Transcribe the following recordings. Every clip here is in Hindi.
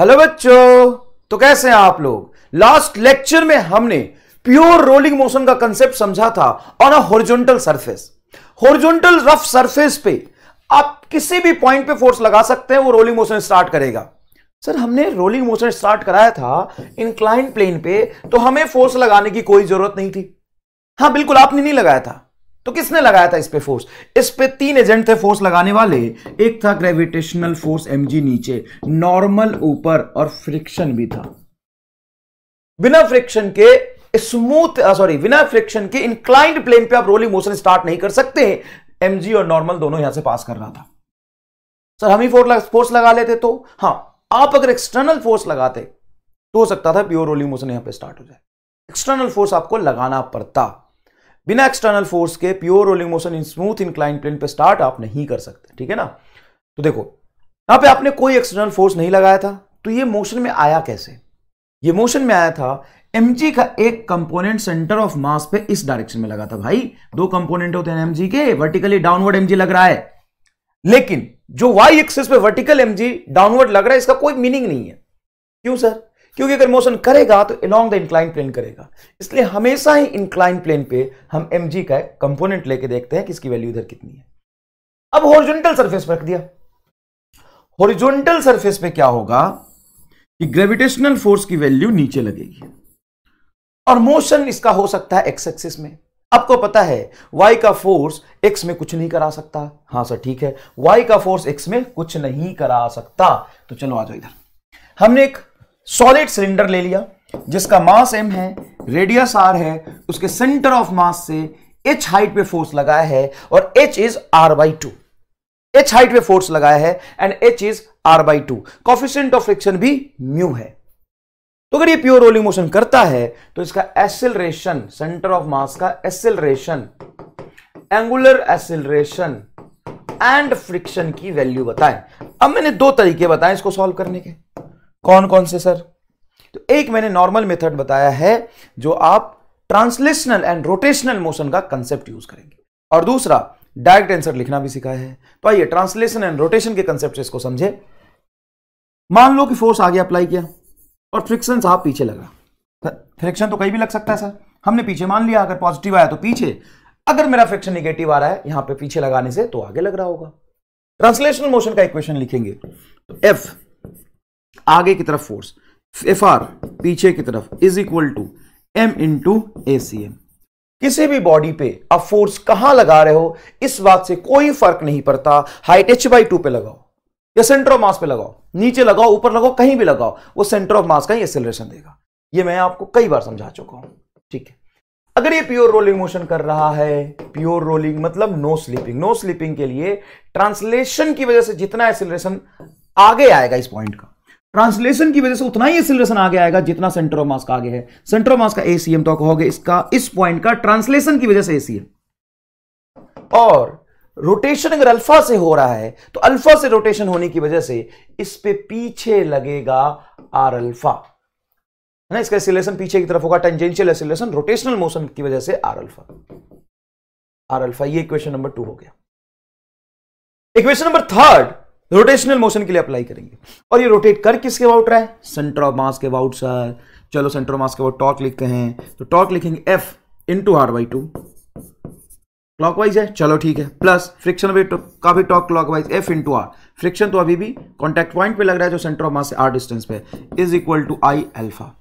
हेलो बच्चों तो कैसे हैं आप लोग लास्ट लेक्चर में हमने प्योर रोलिंग मोशन का कंसेप्ट समझा था on a horizontal surface horizontal rough surface पे आप किसी भी पॉइंट पे फोर्स लगा सकते हैं वो रोलिंग मोशन स्टार्ट करेगा सर हमने रोलिंग मोशन स्टार्ट कराया था इनक्लाइंट प्लेन पे तो हमें फोर्स लगाने की कोई जरूरत नहीं थी हाँ बिल्कुल आपने नहीं लगाया था तो किसने लगाया था इस पे फोर्स इस पे तीन एजेंट थे फोर्स लगाने वाले एक था ग्रेविटेशनल फोर्स एमजी नीचे नॉर्मल ऊपर और फ्रिक्शन भी था बिना फ्रिक्शन के स्मूथ सॉरी uh, बिना फ्रिक्शन के इंक्लाइंड प्लेन पे आप रोलिंग मोशन स्टार्ट नहीं कर सकते एमजी और नॉर्मल दोनों यहां से पास कर रहा था सर हम ही फोर्स लगा लेते तो हाँ आप अगर एक्सटर्नल फोर्स लगाते तो हो सकता था प्योर रोलिंग मोशन यहां पर स्टार्ट हो जाए एक्सटर्नल फोर्स आपको लगाना पड़ता बिना एक्सटर्नल फोर्स के pure rolling motion in smooth incline plane पे स्टार्ट आप नहीं कर सकते ठीक है ना तो देखो यहां पे आपने कोई एक्सटर्नल फोर्स नहीं लगाया था तो ये मोशन में आया कैसे ये मोशन में आया था एम का एक कंपोनेंट सेंटर ऑफ मास पे इस डायरेक्शन में लगा था भाई दो कंपोनेंट होते हैं एमजी के वर्टिकली डाउनवर्ड एमजी लग रहा है लेकिन जो वाई एक्सिस पे वर्टिकल एमजी डाउनवर्ड लग रहा है इसका कोई मीनिंग नहीं है क्यों सर क्योंकि अगर मोशन करेगा तो अलोंग द इंक्लाइन प्लेन करेगा इसलिए हमेशा ही इंक्लाइन प्लेन पे हम एम का एक कंपोनेंट लेके देखते हैं कि इसकी वैल्यू इधर कितनी है अब हॉरिजॉन्टल सरफेस रख दिया हॉरिजॉन्टल सरफेस पे क्या होगा कि ग्रेविटेशनल फोर्स की वैल्यू नीचे लगेगी और मोशन इसका हो सकता है एक्स एक्सिस में आपको पता है वाई का फोर्स एक्स में कुछ नहीं करा सकता हाँ सर ठीक है वाई का फोर्स एक्स में कुछ नहीं करा सकता तो चलो आ जाओ इधर हमने एक सॉलिड सिलेंडर ले लिया जिसका मास एम है रेडियस आर है उसके सेंटर ऑफ मास से एच हाइट पे फोर्स लगाया है और H is R by two H height पे फोर्स लगाया है and H is R by two coefficient of friction भी म्यू है तो अगर ये प्योर रोलिंग मोशन करता है तो इसका एसिलरेशन सेंटर ऑफ मास का acceleration angular acceleration and friction की वैल्यू बताएं अब मैंने दो तरीके बताए इसको सॉल्व करने के कौन कौन से सर तो एक मैंने नॉर्मल मेथड बताया है जो आप ट्रांसलेशनल एंड रोटेशनल मोशन का कंसेप्ट यूज करेंगे और दूसरा डायरेक्ट आंसर लिखना भी सिखाया है तो आइए ट्रांसलेशन एंड रोटेशन के कंसेप्ट इसको समझे मान लो कि फोर्स आगे अप्लाई किया और फ्रिक्शन साहब पीछे लगा फ्रिक्शन तो कहीं भी लग सकता है सर हमने पीछे मान लिया अगर पॉजिटिव आया तो पीछे अगर मेरा फ्रिक्शन निगेटिव आ रहा है यहां पे पीछे लगाने से तो आगे लग रहा होगा ट्रांसलेशनल मोशन का इक्वेशन लिखेंगे तो एफ आगे की तरफ फोर्स एफ आर पीछे की तरफ is equal to M into A C M किसी भी बॉडी पे आप फोर्स कहां लगा रहे हो इस बात से कोई फर्क नहीं पड़ता हाइट एच बाई टू पे लगाओ या सेंटर ऑफ मास पे लगाओ नीचे लगाओ ऊपर लगाओ कहीं भी लगाओ वो सेंटर ऑफ मास का ही एक्सेलरेशन देगा ये मैं आपको कई बार समझा चुका हूं ठीक है अगर ये प्योर रोलिंग मोशन कर रहा है प्योर रोलिंग मतलब नो स्लीपिंग नो स्लीपिंग के लिए ट्रांसलेशन की वजह से जितना एक्सेलरेशन आगे आएगा इस पॉइंट का ट्रांसलेशन की वजह से उतना ही एक्सिलेशन आगे आएगा जितना सेंटर ऑफ मास का आगे है सेंटर ऑफ मास का एसीएम तो कहोगे इसका इस पॉइंट का ट्रांसलेशन की वजह से एसीएम और रोटेशन अगर अल्फा से हो रहा है तो अल्फा से रोटेशन होने की वजह से इस पे पीछे लगेगा आर अल्फा है ना इसका एसिलेशन पीछे की तरफ होगा टेंजेंशियल एसिलेशन रोटेशनल मोशन की वजह से आर अल्फा आर अल्फा ये इक्वेशन नंबर टू हो गया equation number third rotational motion के लिए अप्लाई करेंगे और ये रोटेट कर किसके अबाउट रहा है सेंटर ऑफ मास के अबाउट सर चलो सेंटर ऑफ मास के अबाउट टॉर्क लिखते हैं तो टॉर्क लिखेंगे एफ टू हार बाई टू क्लॉकवाइज है चलो ठीक है प्लस फ्रिक्शन वेट का भी torque clockwise F into R friction तो अभी भी कॉन्टैक्ट पॉइंट पे लग रहा है जो सेंटर ऑफ मास से आर डिस्टेंस पे is equal to I alpha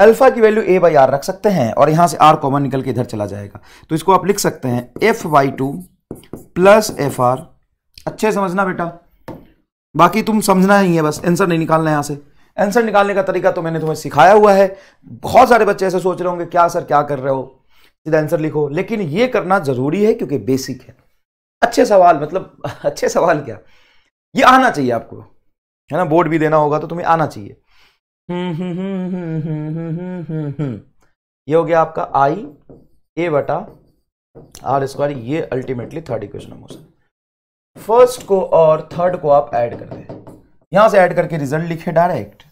alpha की वैल्यू ए बाई आर रख सकते हैं और यहां से आर कॉमन निकल के इधर चला जाएगा तो इसको आप लिख सकते हैं F by two plus F R अच्छे समझना बेटा बाकी तुम समझना ही है बस आंसर नहीं निकालना यहां से आंसर निकालने का तरीका तो मैंने तुम्हें सिखाया हुआ है बहुत सारे बच्चे ऐसे सोच रहे होंगे क्या सर क्या कर रहे हो सीधा आंसर लिखो लेकिन ये करना जरूरी है क्योंकि बेसिक है अच्छे सवाल मतलब अच्छे सवाल क्या ये आना चाहिए आपको है ना बोर्ड भी देना होगा तो तुम्हें आना चाहिए ये हो गया आपका आई ए बटा आर स्क्वायर ये ultimately third equation of motion first को और थर्ड को आप ऐड कर दें यहां से ऐड करके रिजल्ट लिखे डायरेक्ट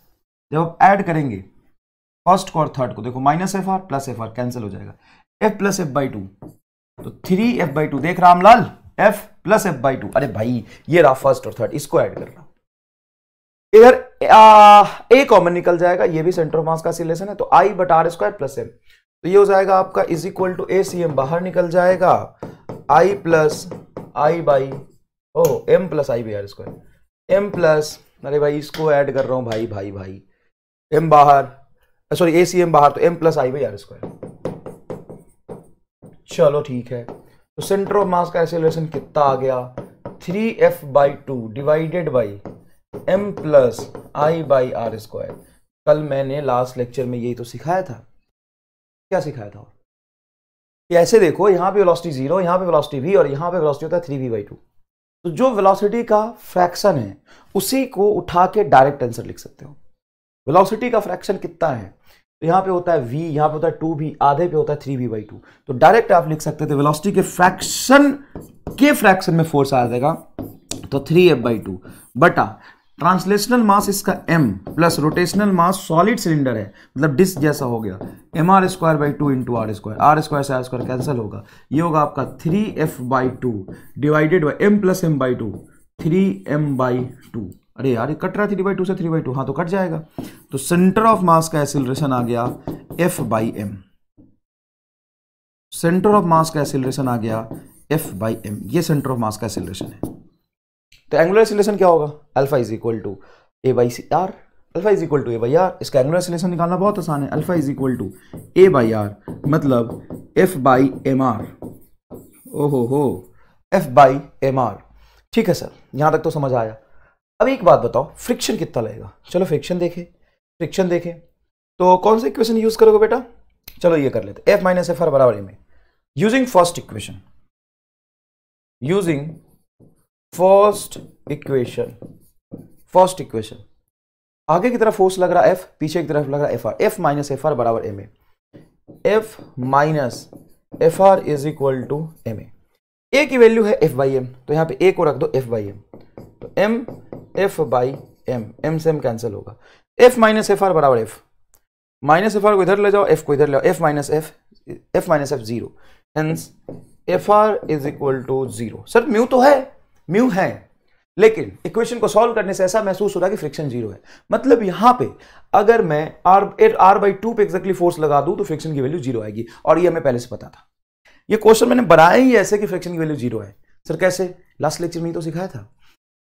जब आप ऐड करेंगे फर्स्ट को और थर्ड को देखो minus F R plus F R cancel हो जाएगा F plus F by two तो थ्री एफ बाई टू देख Ramlal F plus F by two अरे भाई ये रहा फर्स्ट और थर्ड इसको ऐड रहा इधर ए कॉमन निकल जाएगा ये भी सेंटर ऑफ मास का सिलेशन है तो आई बट आर स्क्वायर प्लस एम तो ये हो जाएगा आपका is equal to A C M बाहर निकल जाएगा I plus I by O M plus I B R square M plus अरे भाई इसको ऐड कर रहा हूँ भाई भाई भाई एम बाहर सॉरी ए सी एम बाहर तो M plus I by R square चलो ठीक है तो सेंटर ऑफ मास का एक्सेलरेशन कितना आ गया three F by two divided by M plus I by R square कल मैंने लास्ट लेक्चर में यही तो सिखाया था क्या सिखाया था ऐसे देखो यहाँ पे वेलोसिटी जीरो यहाँ पे वेलोसिटी वी और यहाँ पे वेलोसिटी होता है थ्री वी बाई टू तो जो वेलोसिटी का फ्रैक्शन है उसी को उठा के डायरेक्ट आंसर लिख सकते हो वेलोसिटी का फ्रैक्शन कितना है तो यहाँ पे होता है v यहाँ पे होता है टू 2v आधे पे होता है थ्री बी बाई टू तो डायरेक्ट आप लिख सकते थे वेलोसिटी के फ्रैक्शन के फ्रैक्शन में फोर्स आ जाएगा तो थ्री एफ बाई टू बटा ट्रांसलेशनल मास इसका m plus rotational mass solid cylinder है मतलब डिस्क जैसा हो गया M R square by two into R square R square से आर स्क्वायर कैंसिल होगा ये होगा आपका three F by two divided by M plus M by two three M by two अरे यार ये कट रहा थ्री बाई टू से थ्री बाई टू हाँ तो कट जाएगा तो सेंटर ऑफ मास का एसिलरेशन आ गया F by M centre of mass का एसिलरेशन आ गया एफ बाई एम ये सेंटर ऑफ मास का एसिलरेशन है तो एंगुलर एक्सीलरेशन क्या होगा alpha is equal to A by C R alpha is equal to A by R इसका एंगुलर एक्सीलरेशन निकालना बहुत आसान है alpha is equal to A by R मतलब एफ बाई एम आर ओहो हो एफ बाई एम आर ठीक है सर यहाँ तक तो समझ आया अब एक बात बताओ फ्रिक्शन कितना लगेगा चलो फ्रिक्शन देखें फ्रिक्शन देखें तो कौन सा इक्वेशन यूज़ करोगे बेटा चलो ये कर लेते एफ माइनस एफ आर बराबर M A using first equation using first equation first equation आगे की तरफ फोर्स लग रहा है एफ पीछे की तरफ लग रहा है F R F minus F R बराबर M A F minus F R is equal to M A A की वैल्यू है एफ बाई एम तो यहां पे ए को रख दो एफ बाई एम तो M F by M M से एम कैंसिल होगा एफ माइनस एफ आर बराबर एफ माइनस एफ आर को इधर ले जाओ एफ को इधर ले जाओ F minus F F minus F zero F R is equal to zero sir mu तो है म्यू है लेकिन इक्वेशन को सॉल्व करने से ऐसा महसूस हो रहा है कि फ्रिक्शन जीरो है मतलब यहां पे अगर मैं R at R by two पे एक्जैक्टली फोर्स लगा दूं तो फ्रिक्शन की वैल्यू जीरो आएगी और ये हमें पहले से पता था ये क्वेश्चन मैंने बनाया ही ऐसे कि फ्रिक्शन की वैल्यू जीरो है सर कैसे लास्ट लेक्चर में ही तो सिखाया था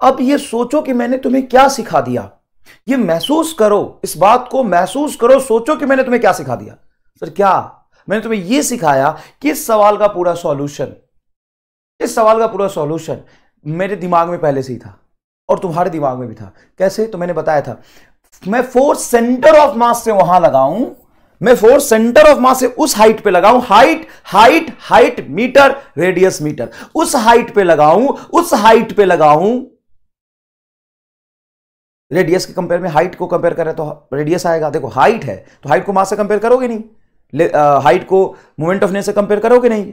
अब ये सोचो कि मैंने तुम्हें क्या सिखा दिया ये महसूस करो इस बात को महसूस करो सोचो कि मैंने तुम्हें क्या सिखा दिया सर क्या मैंने तुम्हें यह सिखाया कि इस सवाल का पूरा सॉल्यूशन इस सवाल का पूरा सॉल्यूशन मेरे दिमाग में पहले से ही था और तुम्हारे दिमाग में भी था कैसे तो मैंने बताया था मैं फोर्स सेंटर ऑफ मास से वहां लगाऊं मैं फोर्स सेंटर ऑफ मास से उस हाइट पे लगाऊं height height height metre radius metre उस हाइट पे लगाऊं उस हाइट पे लगाऊं रेडियस के कंपेयर में हाइट को कंपेयर करें तो रेडियस आएगा देखो हाइट है तो हाइट को मास से कंपेयर करोगे नहीं हाइट को मोमेंट ऑफ ने से कंपेयर करोगे नहीं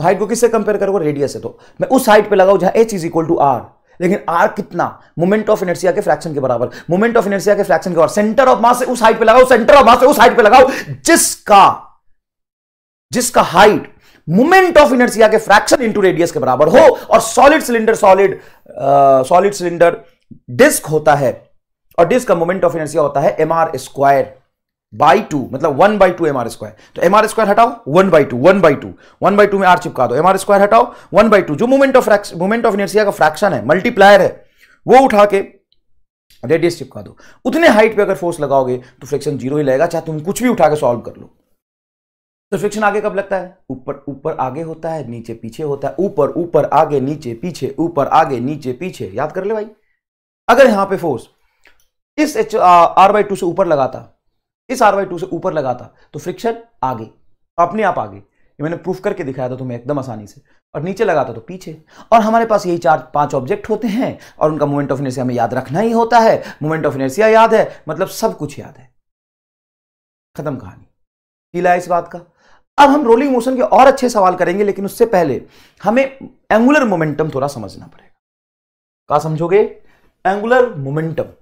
तो हाइट को किससे कंपेयर करोगे रेडियस से तो मैं उस हाइट पे लगाऊ जहां H is equal to R लेकिन आर कितना मोमेंट ऑफ इनर्सिया के फ्रैक्शन के बराबर मोमेंट ऑफ इनर्सिया के फ्रैक्शन के बराबर सेंटर ऑफ मास से उस हाइट पे लगाओ सेंटर ऑफ मास से उस हाइट पे लगाओ जिसका जिसका हाइट मोमेंट ऑफ इनर्सिया के फ्रैक्शन इनटू रेडियस के बराबर हो और solid cylinder solid solid cylinder disc होता है और डिस्क का मोमेंट ऑफ इनर्सिया होता है M R square by two मतलब one by two M R square तो एम आर स्क्वायर हटाओ one by two one by two one by two में आर चिपका दो एम आर स्क्वायर हटाओ वन बाई टू जो movement of movement of inertia का फ्रैक्शन है मल्टीप्लायर है वो उठा के रेडियस चिपका दो उतने हाइट पे अगर फोर्स लगाओगे तो फ्रिक्शन जीरो ही लगेगा चाहे तुम कुछ भी उठा के सॉल्व कर लो तो फ्रिक्शन आगे कब लगता है ऊपर ऊपर आगे होता है नीचे पीछे होता है ऊपर ऊपर आगे नीचे पीछे ऊपर आगे नीचे पीछे याद कर ले भाई अगर यहां पे फोर्स इस एच आर बाई टू से ऊपर लगाता इस आर वाई टू से ऊपर लगाता तो फ्रिक्शन आगे अपने आप आगे ये मैंने प्रूफ करके दिखाया था तुम्हें एकदम आसानी से और नीचे लगाता तो पीछे और हमारे पास यही चार पांच ऑब्जेक्ट होते हैं और उनका मोमेंट ऑफ इनर्सिया हमें याद रखना ही होता है मोमेंट ऑफ इनर्सिया याद है मतलब सब कुछ याद है खत्म कहानी पीला इस बात का अब हम रोलिंग मोशन के और अच्छे सवाल करेंगे लेकिन उससे पहले हमें एंगुलर मोमेंटम थोड़ा समझना पड़ेगा कहा समझोगे angular momentum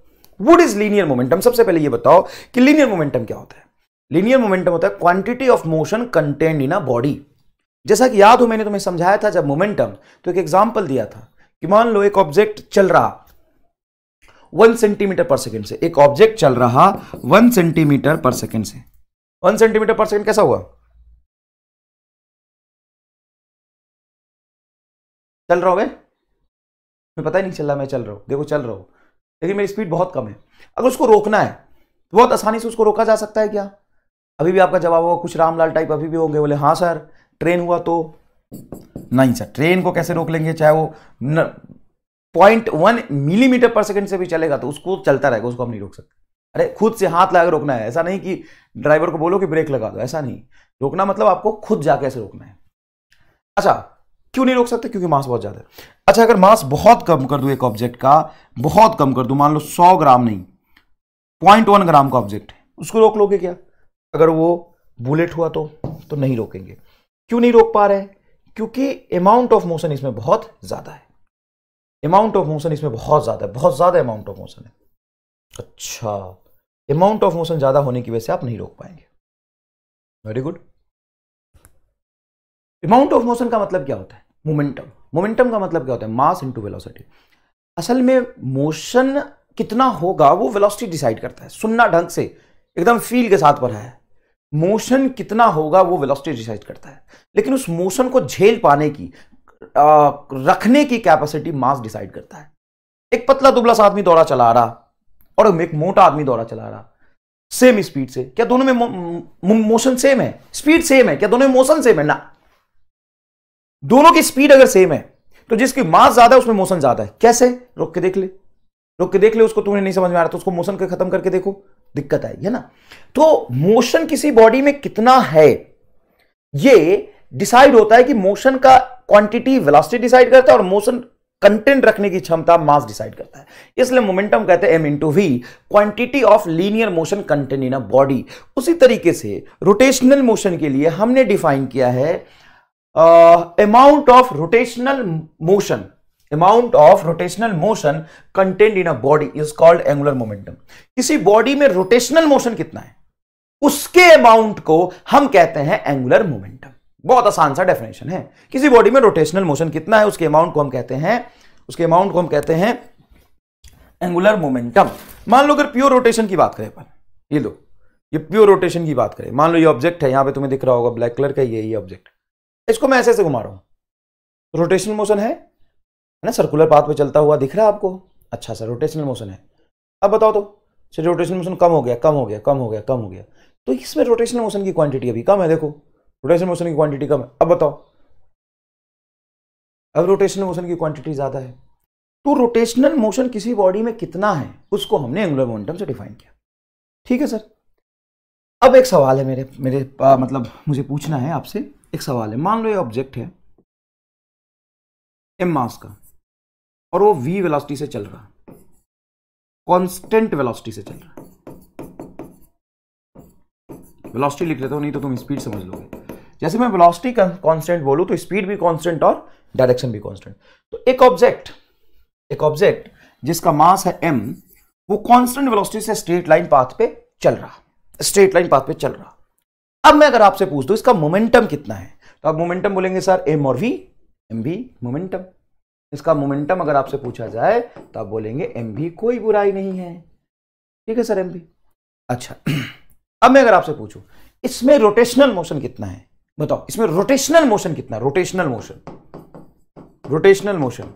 would is linear momentum सबसे पहले ये बताओ कि लीनियर मोमेंटम क्या होता है लीनियर मोमेंटम होता है quantity of motion contained in a body जैसा कि याद हो मैंने तुम्हें समझाया था जब मोमेंटम तो एक एग्जाम्पल दिया था कि मान लो एक ऑब्जेक्ट चल रहा वन सेंटीमीटर पर सेकेंड से एक ऑब्जेक्ट चल रहा वन सेंटीमीटर पर सेकेंड से वन सेंटीमीटर पर सेकेंड कैसा हुआ चल रहा हो मैं पता ही नहीं चल रहा मैं चल रहा हूं देखो चल रहा हूं लेकिन मेरी स्पीड बहुत कम है अगर उसको रोकना है तो बहुत आसानी से उसको रोका जा सकता है क्या अभी भी आपका जवाब होगा कुछ रामलाल टाइप अभी भी होंगे बोले हाँ सर ट्रेन हुआ तो नहीं सर ट्रेन को कैसे रोक लेंगे चाहे वो न point one millimetre per second से भी चलेगा तो उसको चलता रहेगा उसको हम नहीं रोक सकते अरे खुद से हाथ लगा रोकना है ऐसा नहीं कि ड्राइवर को बोलो कि ब्रेक लगा दो ऐसा नहीं रोकना मतलब आपको खुद जाके ऐसे रोकना है अच्छा क्यों नहीं रोक सकते क्योंकि मास बहुत ज़्यादा है अच्छा अगर मास बहुत कम कर दू एक ऑब्जेक्ट का बहुत कम कर दू मान लो सौ ग्राम नहीं पॉइंट वन ग्राम का ऑब्जेक्ट है उसको रोक लोगे क्या अगर वो बुलेट हुआ तो तो नहीं रोकेंगे क्यों नहीं रोक पा रहे हैं क्योंकि अमाउंट ऑफ मोशन इसमें बहुत ज़्यादा है अमाउंट ऑफ मोशन इसमें बहुत ज़्यादा है बहुत ज़्यादा अमाउंट ऑफ मोशन है अच्छा अमाउंट ऑफ मोशन ज़्यादा होने की वजह से आप नहीं रोक पाएंगे very good amount of motion का मतलब क्या होता है मोमेंटम मोमेंटम का मतलब क्या होता है मास इंटू वेलोसिटी असल में मोशन कितना होगा वो वेलोसिटी डिसाइड करता है सुनना ढंग से एकदम फील के साथ पर है मोशन कितना होगा वो वेलोसिटी डिसाइड करता है लेकिन उस मोशन को झेल पाने की आ, रखने की कैपेसिटी मास डिसाइड करता है एक पतला दुबला सा आदमी दौड़ा चला रहा और एक मोटा आदमी दौड़ा चला रहा सेम स्पीड से क्या दोनों में मोशन सेम है स्पीड सेम है क्या दोनों में मोशन सेम है ना दोनों की स्पीड अगर सेम है तो जिसकी मास ज्यादा है उसमें मोशन ज्यादा है कैसे रोक के देख ले रोक के देख ले उसको तुम्हें नहीं समझ में आ रहा तो उसको मोशन के खत्म करके देखो दिक्कत आई है ना तो मोशन किसी बॉडी में कितना है ये डिसाइड होता है कि मोशन का क्वांटिटी वेलोसिटी डिसाइड करता है और मोशन कंटेंट रखने की क्षमता मास डिसाइड करता है इसलिए मोमेंटम कहते हैं M into V quantity of linear motion content in a body उसी तरीके से रोटेशनल मोशन के लिए हमने डिफाइन किया है amount of rotational motion amount of rotational motion content in a body is called angular momentum किसी बॉडी में रोटेशनल मोशन कितना है उसके अमाउंट को हम कहते हैं एंगुलर मोमेंटम बहुत आसान सा डेफिनेशन है किसी बॉडी में रोटेशनल मोशन कितना है उसके अमाउंट को हम कहते हैं उसके अमाउंट को हम कहते हैं एंगुलर मोमेंटम मान लो अगर प्योर रोटेशन की बात करें ये लो ये प्योर रोटेशन की बात करें मान लो ये ऑब्जेक्ट है यहां पे तुम्हें दिख रहा होगा ब्लैक कलर का ये ये ऑब्जेक्ट इसको मैं ऐसे ऐसे घुमा रहा हूँ रोटेशनल मोशन है है ना सर्कुलर पाथ पे चलता हुआ दिख रहा है आपको अच्छा सर रोटेशनल मोशन है अब बताओ तो सर रोटेशनल मोशन कम हो गया कम हो गया कम हो गया कम हो गया तो इसमें रोटेशनल मोशन की क्वांटिटी अभी कम है देखो रोटेशनल मोशन की क्वांटिटी कम है अब बताओ अब रोटेशनल मोशन की क्वांटिटी ज़्यादा है तो रोटेशनल मोशन किसी बॉडी में कितना है उसको हमने एंगुलर मोमेंटम से डिफाइन किया ठीक है सर अब एक सवाल है मेरे मेरे आ, मतलब मुझे पूछना है आपसे एक सवाल है मान लो ये ऑब्जेक्ट है एम मास का और वो वी वेलोसिटी से चल रहा कांस्टेंट वेलोसिटी से चल रहा वेलोसिटी लिख लेता हूं नहीं तो तुम स्पीड समझ लोगे जैसे मैं वेलोसिटी कांस्टेंट बोलू तो स्पीड भी कांस्टेंट और डायरेक्शन भी कांस्टेंट तो एक ऑब्जेक्ट एक ऑब्जेक्ट जिसका मास है एम वो कांस्टेंट वेलोसिटी से स्ट्रेट लाइन पाथ पे चल रहा स्ट्रेट लाइन पाथ पे चल रहा अब मैं अगर आपसे पूछ दू इसका मोमेंटम कितना है तो आप मोमेंटम बोलेंगे सर एम और वी एम वी मोमेंटम इसका मोमेंटम अगर आपसे पूछा जाए तो आप बोलेंगे एम बी कोई बुराई नहीं है ठीक है सर एम बी अच्छा अब मैं अगर आपसे पूछूं इसमें रोटेशनल मोशन कितना है बताओ इसमें रोटेशनल मोशन कितना rotational motion rotational motion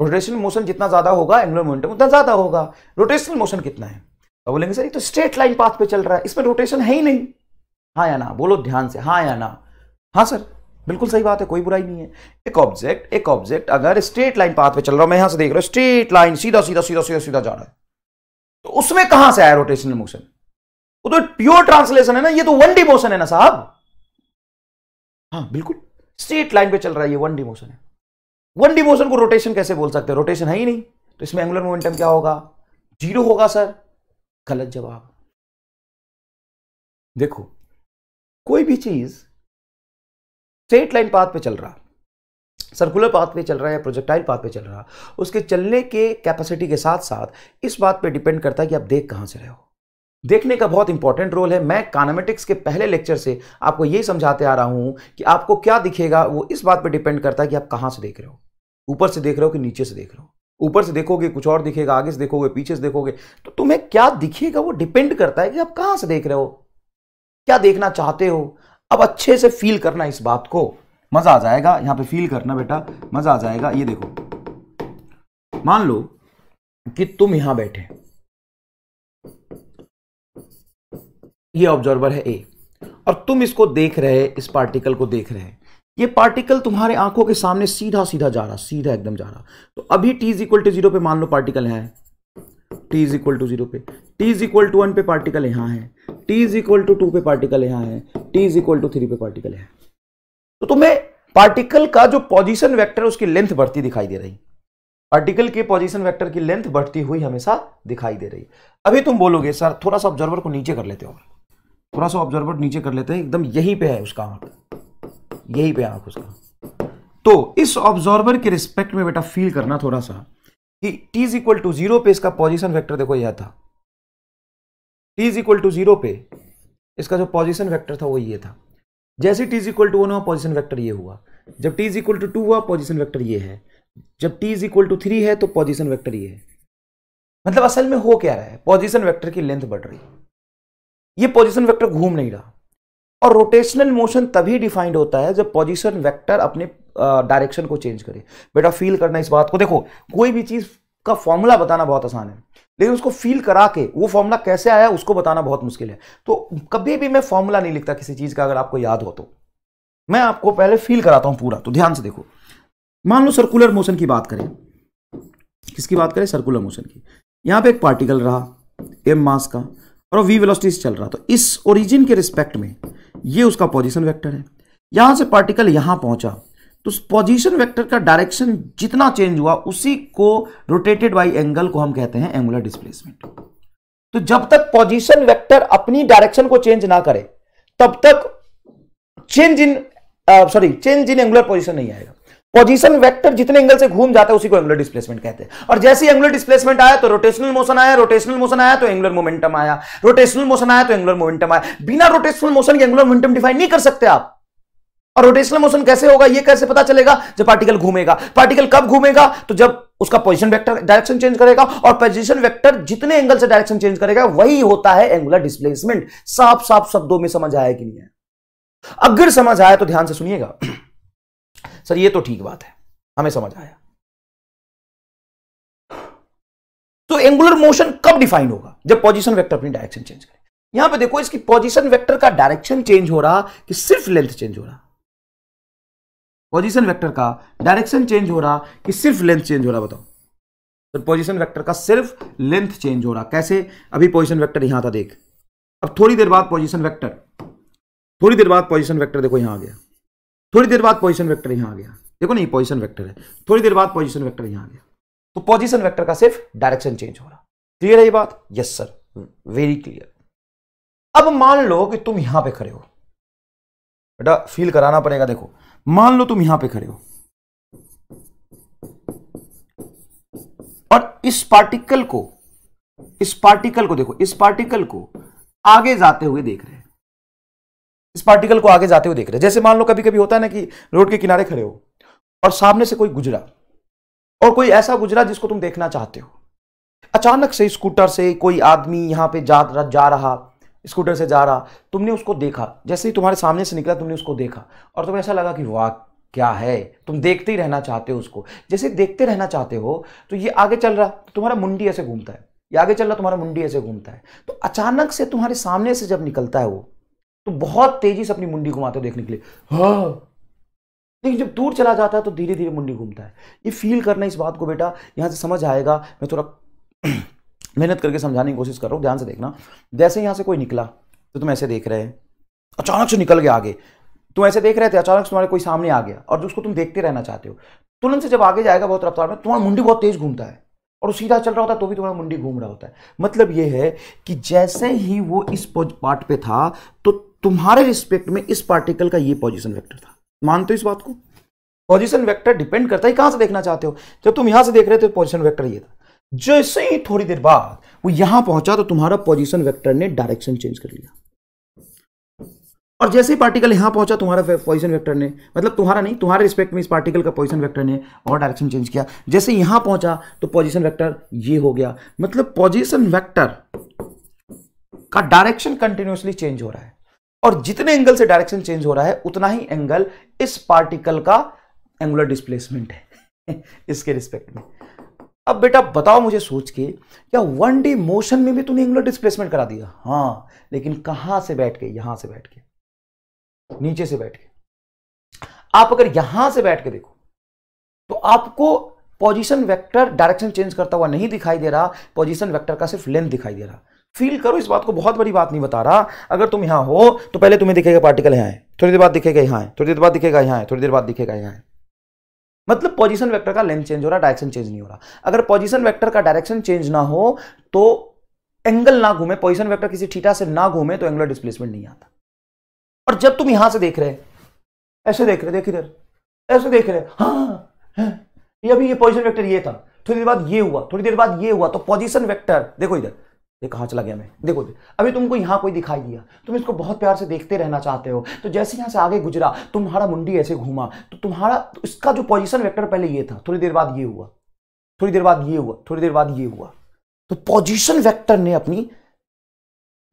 rotational motion जितना ज्यादा होगा एंगुलर मोमेंटम उतना ज्यादा होगा रोटेशनल मोशन कितना है तो बोलेंगे सर ये तो स्ट्रेट लाइन पाथ पे चल रहा है इसमें रोटेशन है ही नहीं हाँ या ना बोलो ध्यान से हाँ या ना हाँ सर बिल्कुल सही बात है कोई बुराई नहीं है एक ऑब्जेक्ट एक ऑब्जेक्ट अगर स्ट्रेट लाइन पाथ पे चल रहा हूं मैं यहां से देख रहा हूं स्ट्रेट लाइन सीधा सीधा सीधा सीधा सीधा जा रहा है तो उसमें कहां से आया रोटेशनल मोशन वो तो प्योर ट्रांसलेशन है ना ये तो वन डी मोशन है ना साहब हाँ बिल्कुल स्ट्रेट लाइन पे चल रहा है ये वन डी मोशन है वन डी मोशन को रोटेशन कैसे बोल सकते हैं रोटेशन है ही नहीं तो इसमें एंगुलर मोमेंटम क्या होगा जीरो होगा सर गलत जवाब देखो कोई भी चीज स्ट्रेट लाइन पाथ पे चल रहा सर्कुलर पाथ पे चल रहा है या प्रोजेक्टाइल पाथ पे चल रहा उसके चलने के कैपेसिटी के साथ साथ इस बात पे डिपेंड करता है कि आप देख कहां से रहे हो देखने का बहुत इंपॉर्टेंट रोल है मैं कानामेटिक्स के पहले लेक्चर से आपको ये समझाते आ रहा हूं कि आपको क्या दिखेगा वो इस बात पे डिपेंड करता है कि आप कहाँ से देख रहे हो ऊपर से देख रहे हो कि नीचे से देख रहे हो ऊपर से देखोगे कुछ और दिखेगा आगे से देखोगे पीछे से देखोगे तो तुम्हें क्या दिखेगा वो डिपेंड करता है कि आप कहां से देख रहे हो क्या देखना चाहते हो अब अच्छे से फील करना इस बात को मजा आ जाएगा यहां पे फील करना बेटा मजा आ जाएगा ये देखो मान लो कि तुम यहां बैठे ये ऑब्जर्वर है ए और तुम इसको देख रहे इस पार्टिकल को देख रहे ये पार्टिकल तुम्हारे आंखों के सामने सीधा सीधा जा रहा सीधा एकदम जा रहा तो अभी T is equal to zero पे मान लो पार्टिकल है T is equal to zero पे T is equal to one पे पार्टिकल यहां है T is equal to two पे पार्टिकल यहां है T is equal to three पे पार्टिकल है तो तुम्हें पार्टिकल का जो पोजिशन वैक्टर उसकी लेंथ बढ़ती दिखाई दे रही पार्टिकल के पोजिशन वैक्टर की लेंथ बढ़ती हुई हमेशा दिखाई दे रही अभी तुम बोलोगे सर थोड़ा सा ऑब्जर्वर को नीचे कर लेते हो थोड़ा सा ऑब्जर्वर नीचे कर लेते हैं एकदम यहीं पे है उसका आंख यही पे आंख उसका तो इस ऑब्जॉर्वर के रिस्पेक्ट में बेटा फील करना थोड़ा सा कि t is equal to zero पे इसका पॉजिशन वेक्टर देखो यह था t is equal to zero पे इसका जो पॉजिशन वेक्टर था वो ये था जैसे t is equal to one हुआ पोजिशन वैक्टर ये हुआ जब t is equal to two हुआ पोजिशन वैक्टर ये है जब t is equal to three है तो पोजिशन वैक्टर ये है मतलब असल में हो क्या रहा है पोजिशन वैक्टर की लेंथ बढ़ रही है ये पोजिशन वैक्टर घूम नहीं रहा और रोटेशनल मोशन तभी डिफाइंड होता है जब पोजिशन वैक्टर अपने डायरेक्शन को चेंज करे बेटा फील करना इस बात को देखो कोई भी चीज़ का फॉर्मूला बताना बहुत आसान है लेकिन उसको फील करा के वो फॉर्मूला कैसे आया उसको बताना बहुत मुश्किल है तो कभी भी मैं फॉर्मूला नहीं लिखता किसी चीज़ का अगर आपको याद हो तो मैं आपको पहले फील कराता हूं पूरा तो ध्यान से देखो मान लो सर्कुलर मोशन की बात करें किसकी बात करें सर्कुलर मोशन की यहां पे एक पार्टिकल रहा एम मास का और वी वेलोसिटी से चल रहा तो इस ओरिजिन के रिस्पेक्ट में ये उसका पोजिशन वैक्टर है यहां से पार्टिकल यहां पहुंचा तो पोजीशन वेक्टर का डायरेक्शन जितना चेंज हुआ उसी को रोटेटेड बाई एंगल को हम कहते हैं एंगुलर डिस्प्लेसमेंट तो जब तक पोजीशन वेक्टर अपनी डायरेक्शन को चेंज ना करे तब तक change in sorry change in angular position नहीं आएगा पोजीशन वेक्टर जितने एंगल से घूम जाता है उसी को एंगुलर डिस्प्लेसमेंट कहते हैं और जैसे एंगुलर डिस्प्लेसमेंट आया तो रोटेशनल मोशन आया रोटेशनल मोशन आया तो एंगुलर मोमेंटम आया रोटेशनल मोशन आया तो एंगुलर मोमेंटम आया बिना रोटेशनल मोशन के एंगुलर मोमेंटम डिफाइन नहीं कर सकते आप और रोटेशनल मोशन कैसे होगा ये कैसे पता चलेगा जब पार्टिकल घूमेगा पार्टिकल कब घूमेगा तो जब उसका पोजिशन वैक्टर डायरेक्शन चेंज करेगा और पोजिशन वैक्टर जितने एंगल से डायरेक्शन चेंज करेगा वही होता है एंगुलर डिस्प्लेसमेंट साफ साफ शब्दों में समझ आया कि नहीं है अगर समझ आया तो ध्यान से सुनिएगा सर ये तो ठीक बात है हमें समझ आया तो एंगुलर मोशन कब डिफाइन होगा जब पोजिशन वैक्टर अपनी डायरेक्शन चेंज करे यहां पे देखो इसकी पोजिशन वेक्टर का डायरेक्शन चेंज हो रहा कि सिर्फ लेंथ चेंज हो रहा पोजिशन वेक्टर का डायरेक्शन चेंज हो रहा कि सिर्फ लेंथ चेंज हो रहा बताओ तो पोजीशन वेक्टर का सिर्फ लेंथ चेंज हो रहा कैसे अभी पोजीशन वेक्टर यहां था देख अब थोड़ी देर बाद पोजीशन वेक्टर थोड़ी देर बाद पोजीशन वेक्टर देखो यहां आ गया थोड़ी देर बाद पोजिशन वैक्टर यहाँ आ गया देखो नहीं पोजिशन वैक्टर है थोड़ी देर बाद पोजिशन वैक्टर यहाँ आ गया तो पोजिशन वैक्टर का सिर्फ डायरेक्शन चेंज हो रहा क्लियर है ये बात यस सर वेरी क्लियर अब मान लो कि तुम यहां पे खड़े हो बेटा फील कराना पड़ेगा देखो मान लो तुम यहां पे खड़े हो और इस पार्टिकल को इस पार्टिकल को देखो इस पार्टिकल को आगे जाते हुए देख रहे इस पार्टिकल को आगे जाते हुए देख रहे जैसे मान लो कभी कभी होता है ना कि रोड के किनारे खड़े हो और सामने से कोई गुजरा और कोई ऐसा गुजरा जिसको तुम देखना चाहते हो अचानक से स्कूटर से कोई आदमी यहाँ पे जा जा रहा स्कूटर से जा रहा तुमने उसको देखा जैसे ही तुम्हारे सामने से निकला तुमने उसको देखा और तुम्हें ऐसा लगा कि वाह क्या है तुम देखते ही रहना चाहते हो उसको जैसे देखते रहना चाहते हो तो ये आगे चल रहा तो तुम्हारा मुंडी ऐसे घूमता है ये आगे चल रहा तुम्हारा मुंडी ऐसे घूमता है तो अचानक से तुम्हारे सामने से जब निकलता है वो तो बहुत तेजी से अपनी मुंडी घुमाते हो देखने के लिए हाँ लेकिन जब दूर चला जाता है तो धीरे धीरे मुंडी घूमता है ये फील करना इस बात को बेटा यहाँ से समझ आएगा मैं थोड़ा मेहनत करके समझाने की कोशिश कर रहा हूँ ध्यान से देखना जैसे यहाँ से कोई निकला तो तुम ऐसे देख रहे हैं अचानक से निकल गया आगे तुम ऐसे देख रहे थे अचानक से तुम्हारे कोई सामने आ गया और जिसको तुम देखते रहना चाहते हो तुरंत से जब आगे जाएगा बहुत रफ्तार में तुम्हारा मुंडी बहुत तेज घूमता है और सीधा चल रहा होता है तो भी तुम्हारा मुंडी घूम रहा होता है मतलब यह है कि जैसे ही वो इस पार्ट पे था तो तुम्हारे रिस्पेक्ट में इस पार्टिकल का ये पोजिशन वैक्टर था मानते हो इस बात को पोजिशन वैक्टर डिपेंड करता है कहां से देखना चाहते हो जब तुम यहां से देख रहे थे पोजिशन वैक्टर ये था जैसे ही थोड़ी देर बाद वो यहां पहुंचा तो तुम्हारा पोजिशन वैक्टर ने डायरेक्शन चेंज कर लिया और जैसे ही पार्टिकल यहां पहुंचा तुम्हारा पोजिशन वेक्टर ने मतलब तुम्हारा नहीं तुम्हारे रिस्पेक्ट में इस पार्टिकल का पोजिशन वेक्टर ने और डायरेक्शन चेंज किया जैसे यहां पहुंचा तो पोजिशन वेक्टर ये हो गया मतलब पोजिशन वेक्टर का डायरेक्शन कंटिन्यूसली चेंज हो रहा है और जितने एंगल से डायरेक्शन चेंज हो रहा है उतना ही एंगल इस पार्टिकल का एंगुलर डिस्प्लेसमेंट है इसके रिस्पेक्ट में अब बेटा बताओ मुझे सोच के क्या वन डी मोशन में भी तुमने एंगुलर डिस्प्लेसमेंट करा दिया हाँ लेकिन कहां से बैठ के यहां से बैठ के नीचे से बैठ के आप अगर यहां से बैठ के देखो तो आपको पोजीशन वेक्टर डायरेक्शन चेंज करता हुआ नहीं दिखाई दे रहा पोजीशन वेक्टर का सिर्फ लेंथ दिखाई दे रहा फील करो इस बात को बहुत बड़ी बात नहीं बता रहा अगर तुम यहां हो तो पहले तुम्हें दिखेगा पार्टिकल यहां है थोड़ी देर बाद दिखेगा यहां है थोड़ी देर बाद दिखेगा यहां है थोड़ी देर बाद दिखेगा यहां है मतलब पोजीशन वेक्टर का लेंथ चेंज हो रहा डायरेक्शन चेंज नहीं हो रहा अगर पोजीशन वेक्टर का डायरेक्शन चेंज ना हो तो एंगल ना घूमे पोजीशन वेक्टर किसी ठीटा से ना घूमे तो एंगुलर डिस्प्लेसमेंट नहीं आता और जब तुम यहां से देख रहे ऐसे देख रहे देख इधर ऐसे देख रहे हाँ, हाँ, हाँ, ये अभी ये पोजिशन वैक्टर ये था थोड़ी देर बाद ये हुआ थोड़ी देर बाद ये हुआ तो पोजिशन वैक्टर देखो इधर ये कहाँ चला गया मैं देखो अभी तुमको यहाँ कोई दिखाई दिया तुम इसको बहुत प्यार से देखते रहना चाहते हो तो जैसे यहाँ से आगे गुजरा तुम्हारा मुंडी ऐसे घूमा तो तुम्हारा तो इसका जो पोजिशन वैक्टर पहले ये था थोड़ी देर बाद ये हुआ थोड़ी देर बाद ये हुआ थोड़ी देर बाद ये हुआ तो पोजिशन वैक्टर ने अपनी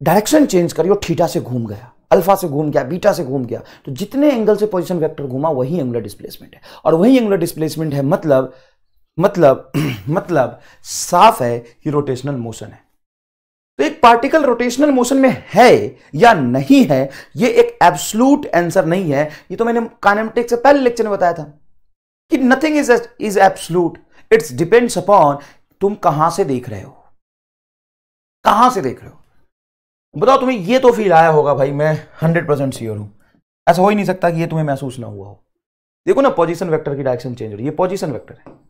डायरेक्शन चेंज करी और ठीठा से घूम गया अल्फा से घूम गया बीटा से घूम गया तो जितने एंगल से पोजिशन वैक्टर घूमा वही एंगुलर डिस्प्लेसमेंट है और वही एंगुलर डिस्प्लेसमेंट है मतलब मतलब मतलब साफ है कि रोटेशनल मोशन है तो एक पार्टिकल रोटेशनल मोशन में है या नहीं है ये एक एब्सलूट आंसर नहीं है ये तो मैंने काइनेमेटिक्स से पहले लेक्चर में बताया था कि nothing is is absolute it's depends upon तुम कहां से देख रहे हो कहां से देख रहे हो बताओ तुम्हें ये तो फील आया होगा भाई मैं हंड्रेड परसेंट श्योर हूं ऐसा हो ही नहीं सकता कि ये तुम्हें महसूस ना हुआ हो देखो ना पोजिशन वैक्टर की डायरेक्शन चेंज हो रही है पोजिशन वैक्टर है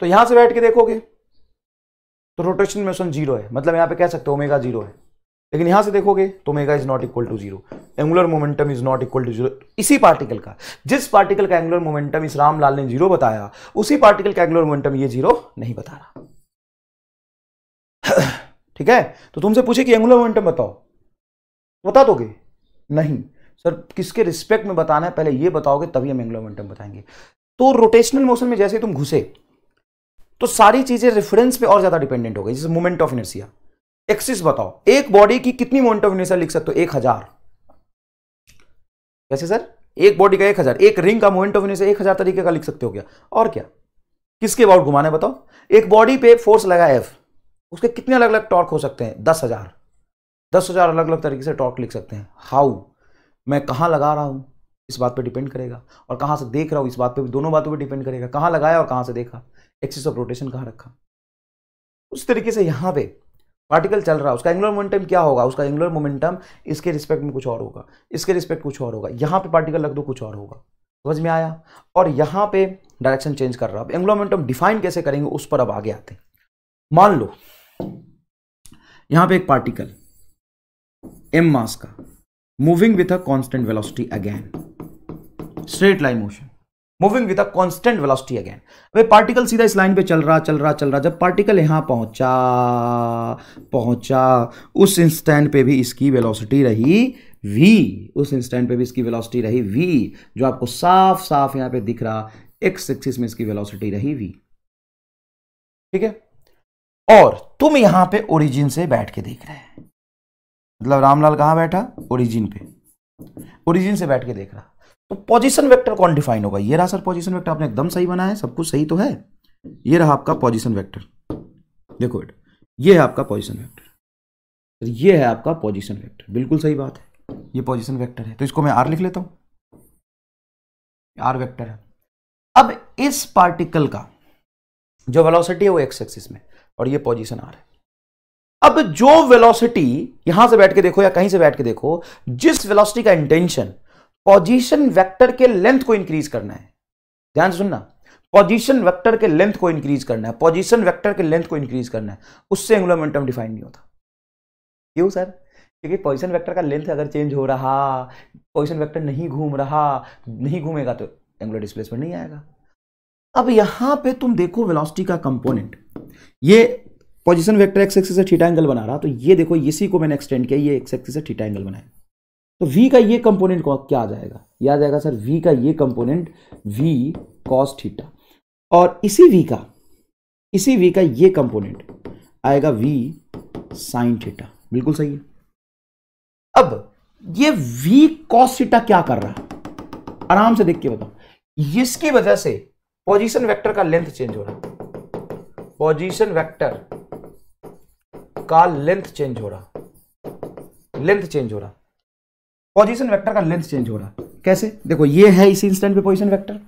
तो यहां से बैठ के देखोगे तो रोटेशन मोशन जीरो है मतलब यहाँ पे कह सकते हो ओमेगा जीरो है लेकिन यहाँ से देखोगे तो omega is not equal to zero angular momentum is not equal to zero इसी पार्टिकल का जिस पार्टिकल का एंगुलर मोमेंटम इस रामलाल ने जीरो बताया उसी पार्टिकल का एंगुलर मोमेंटम ये जीरो नहीं बता रहा ठीक है तो तुमसे पूछे कि एंगुलर मोमेंटम बताओ बता दोगे नहीं सर किसके रिस्पेक्ट में बताना है पहले ये बताओगे तभी हम एंगुलर मोमेंटम बताएंगे तो रोटेशनल मोशन में जैसे तुम घुसे तो सारी चीजें रेफरेंस पे और ज्यादा डिपेंडेंट हो गई जैसे मोमेंट ऑफ इनर्सिया एक्सिस बताओ एक बॉडी की कितनी मोमेंट ऑफ इनर्सिया लिख सकते हो एक हजार कैसे सर एक बॉडी का एक हजार एक रिंग का मोमेंट ऑफ इनर्सिया एक हजार तरीके का लिख सकते हो क्या और क्या किसके अबाउट घुमाने बताओ एक बॉडी पे फोर्स लगा एफ उसके कितने अलग अलग टॉर्क हो सकते हैं दस हजार दस हजार अलग अलग तरीके से टॉर्क लिख सकते हैं हाउ मैं कहाँ लगा रहा हूँ इस बात पे डिपेंड करेगा और कहाँ से देख रहा हूँ इस बात पे भी दोनों बातों पे डिपेंड करेगा कहाँ लगाया और कहाँ से देखा एक्सिस ऑफ रोटेशन कहाँ रखा उस तरीके से यहाँ पे पार्टिकल चल रहा है उसका एंगुलर मोमेंटम क्या होगा उसका एंगुलर मोमेंटम इसके रिस्पेक्ट में कुछ और होगा इसके रिस्पेक्ट कुछ और होगा यहाँ पे पार्टिकल लग दो कुछ और होगा समझ में आया और यहाँ पे डायरेक्शन चेंज कर रहा है एंगुलर मोमेंटम डिफाइन कैसे करेंगे उस पर अब आगे आते मान लो यहाँ पे एक पार्टिकल एम मास का moving with a constant velocity again straight line motion moving with a constant velocity again अबे पार्टिकल सीधा इस लाइन पे चल रहा चल रहा चल रहा जब पार्टिकल यहाँ पहुंचा पहुंचा उस इंस्टेंट पे भी इसकी वेलोसिटी रही v उस इंस्टेंट पे भी इसकी वेलोसिटी रही v जो आपको साफ साफ यहाँ पे दिख रहा x एक्सिस में इसकी वेलोसिटी रही v ठीक है और तुम यहां पे ओरिजिन से बैठ के देख रहे हैं मतलब रामलाल कहां बैठा ओरिजिन पे ओरिजिन से बैठ के देख रहा तो पोजिशन वैक्टर कौन डिफाइन होगा ये रहा सर पोजिशन वैक्टर आपने एकदम सही बनाया है सब कुछ सही तो है ये रहा आपका पोजिशन वैक्टर देखो बेटा ये है आपका पोजिशन वैक्टर तो ये है आपका पोजिशन वैक्टर बिल्कुल सही बात है ये पोजिशन वैक्टर है तो इसको मैं आर लिख लेता हूं आर वैक्टर है अब इस पार्टिकल का जो वेलोसिटी है वो एक्स एक्सिस में और ये पोजीशन आर है अब जो वेलोसिटी यहां से बैठ के देखो या कहीं से बैठ के देखो जिस वेलोसिटी का इंटेंशन पोजीशन वेक्टर के लेंथ को इंक्रीज करना है ध्यान सुनना पोजीशन वेक्टर के लेंथ को इंक्रीज करना है पोजीशन वेक्टर के लेंथ को इंक्रीज करना है उससे एंगुलर मोमेंटम डिफाइन नहीं होता क्यों सर क्योंकि पोजीशन वेक्टर का लेंथ अगर चेंज हो रहा पोजीशन वेक्टर नहीं घूम रहा नहीं घूमेगा तो एंगुलर डिस्प्लेसमेंट नहीं आएगा अब यहां पे तुम देखो वेलोसिटी का कंपोनेंट ये पोजीशन वेक्टर एक्स एक्सिस से थीटा एंगल बना रहा तो ये देखो इसी को मैंने एक्सटेंड किया ये एक्स एक्सिस से थीटा एंगल बनाया तो v का ये कंपोनेंट क्या आ जाएगा याद जाएगा सर v का ये कंपोनेंट v cos थीटा और इसी v का इसी v का ये कंपोनेंट आएगा v sin थीटा बिल्कुल सही है अब ये v cos थीटा क्या कर रहा है आराम से देख के बताओ इसकी वजह से पोजीशन वेक्टर का लेंथ चेंज हो रहा है पोजीशन वेक्टर का लेंथ चेंज हो रहा लेंथ चेंज हो रहा पोजिशन वैक्टर का लेंथ चेंज हो रहा है कैसे देखो ये है इसी इंस्टेंट पे पोजिशन वैक्टर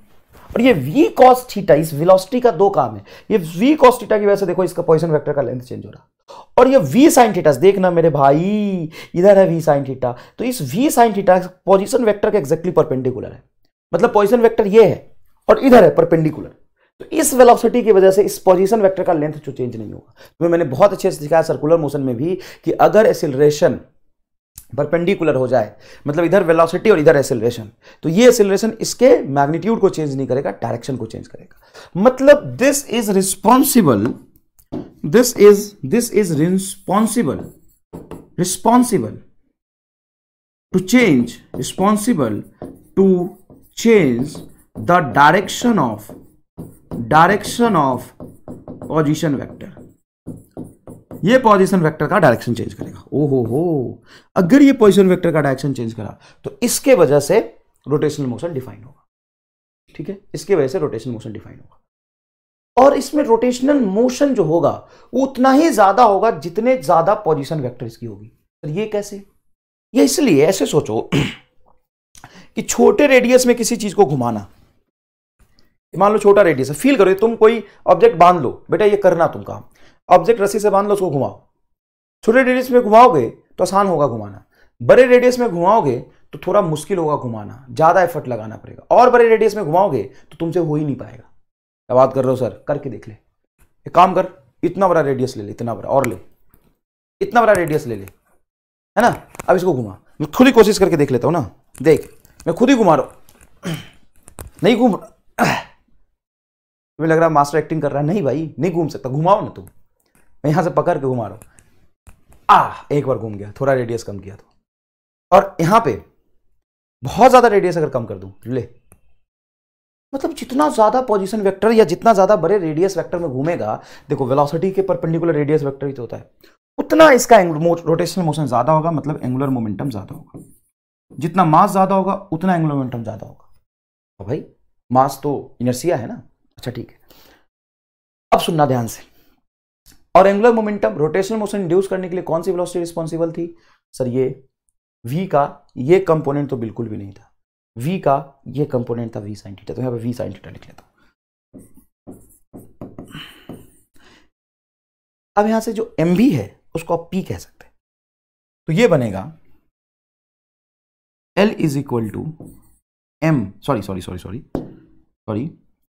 और ये v cos थीटा इस वेलोसिटी का दो काम है ये v cos थीटा की वजह से देखो इसका पोजीशन वेक्टर का लेंथ चेंज हो रहा और ये v sin थीटा देखना मेरे भाई इधर है v sin थीटा तो इस v sin theta position vector के एग्जैक्टली परपेंडिकुलर है मतलब पोजीशन वेक्टर ये है और इधर है परपेंडिकुलर तो इस वेलोसिटी की वजह से इस पोजीशन वेक्टर का लेंथ चेंज नहीं होगा तो मैंने बहुत अच्छे से सिखाया सर्कुलर मोशन में भी कि अगर एसिलरेशन परपेंडिकुलर हो जाए मतलब इधर वेलोसिटी और इधर एसिलेशन तो ये एसिलेशन इसके मैग्नीट्यूड को चेंज नहीं करेगा डायरेक्शन को चेंज करेगा मतलब this is responsible this is this is responsible responsible to change responsible to change the direction of direction of position vector ये पोजिशन वैक्टर का डायरेक्शन चेंज करेगा ओ हो हो अगर ये पोजिशन वैक्टर का डायरेक्शन चेंज करा तो इसके वजह से रोटेशनल मोशन डिफाइन होगा ठीक है इसके वजह से रोटेशनल मोशन डिफाइन होगा और इसमें रोटेशनल मोशन जो होगा वो उतना ही ज्यादा होगा जितने ज्यादा पोजिशन वैक्टर इसकी होगी तो ये कैसे ये इसलिए ऐसे सोचो कि छोटे रेडियस में किसी चीज को घुमाना मान लो छोटा रेडियस है फील करो तुम कोई ऑब्जेक्ट बांध लो बेटा ये करना तुम काम ऑब्जेक्ट रस्सी से बांध लो उसको घुमाओ छोटे रेडियस में घुमाओगे तो आसान होगा घुमाना बड़े रेडियस में घुमाओगे तो थोड़ा मुश्किल होगा घुमाना ज़्यादा एफर्ट लगाना पड़ेगा और बड़े रेडियस में घुमाओगे तो तुमसे हो ही नहीं पाएगा क्या बात कर रहे हो सर करके देख ले एक काम कर इतना बड़ा रेडियस ले ले इतना बड़ा और ले इतना बड़ा रेडियस ले ले है ना अब इसको घुमा मैं खुद ही कोशिश करके देख लेता हूँ ना देख मैं खुद ही घुमा रहा हूँ नहीं घूम तुम्हें लग रहा मास्टर एक्टिंग कर रहा है नहीं भाई नहीं घूम सकता घुमाओ ना तुम मैं यहां से पकड़ के घुमा रहा हूं आ एक बार घूम गया थोड़ा रेडियस कम किया तो और यहां पे बहुत ज़्यादा रेडियस अगर कम कर दूँ ले मतलब जितना ज़्यादा पोजीशन वेक्टर या जितना ज़्यादा बड़े रेडियस वेक्टर में घूमेगा देखो वेलोसिटी के परपेंडिकुलर रेडियस वेक्टर ही तो होता है उतना इसका रोटेशनल मोशन ज़्यादा होगा मतलब एंगुलर मोमेंटम ज़्यादा होगा जितना मास ज़्यादा होगा उतना एंगुलर मोमेंटम ज़्यादा होगा तो भाई मास तो इनर्सिया है ना अच्छा ठीक है अब सुनना ध्यान से और angular momentum rotational motion induce करने के लिए कौन सी वेलोसिटी रिस्पॉन्सिबल थी सर ये v का ये कंपोनेंट तो बिल्कुल भी नहीं था v का ये कंपोनेंट था v साइन थीटा तो यहां पे v साइन थीटा लिख लेता हूँ अब यहां से जो एम है उसको आप p कह सकते हैं तो ये बनेगा l is equal to M sorry sorry sorry sorry sorry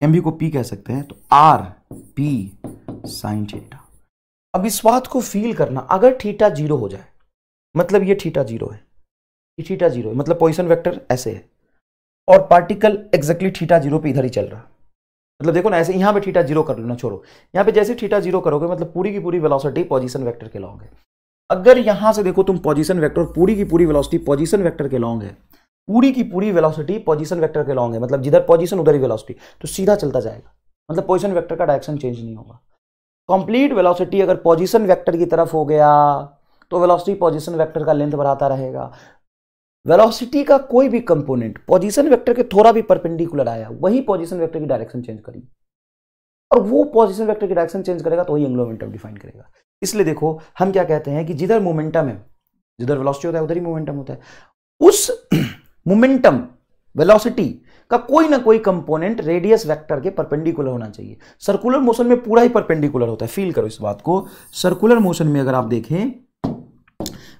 M को p कह सकते हैं तो r p साइन थीटा अब इस बात को फील करना अगर थीटा जीरो हो जाए मतलब ये थीटा जीरो है ये थीटा जीरो है मतलब पॉइसन वेक्टर ऐसे है और पार्टिकल एग्जैक्टली थीटा जीरो पे इधर ही चल रहा मतलब देखो ना ऐसे यहाँ पे थीटा जीरो कर लेना छोड़ो यहाँ पे जैसे थीटा जीरो करोगे मतलब पूरी की पूरी वेलोसिटी पोजीशन वेक्टर के लॉन्ग है अगर यहाँ से देखो तुम पोजीशन वेक्टर पूरी की पूरी वेलोसिटी पोजीशन वेक्टर के लॉन्ग है पूरी की पूरी वेलोसिटी पोजीशन वेक्टर के लॉन्ग है मतलब जिधर पोजीशन उधर ही वेलोसिटी तो सीधा चलता जाएगा मतलब पोजीशन वेक्टर का डायरेक्शन चेंज नहीं होगा कंप्लीट वेलोसिटी अगर पोजीशन वेक्टर की तरफ हो गया तो वेलोसिटी पोजीशन वेक्टर का लेंथ बढ़ाता रहेगा वेलोसिटी का कोई भी कंपोनेंट पोजीशन वेक्टर के थोड़ा भी परपेंडिकुलर आया वही पोजीशन वेक्टर की डायरेक्शन चेंज करी और वो पोजीशन वेक्टर की डायरेक्शन चेंज करेगा तो वही एंग्लोमेंटम मोमेंटम डिफाइन करेगा इसलिए देखो हम क्या कहते हैं कि जिधर मोमेंटम है जिधर वेलोसिटी होता है उधर ही मोमेंटम होता है उस मोमेंटम वेलोसिटी का कोई ना कोई कंपोनेंट रेडियस वेक्टर के परपेंडिकुलर होना चाहिए सर्कुलर मोशन में पूरा ही परपेंडिकुलर होता है फील करो इस बात को सर्कुलर मोशन में अगर आप देखें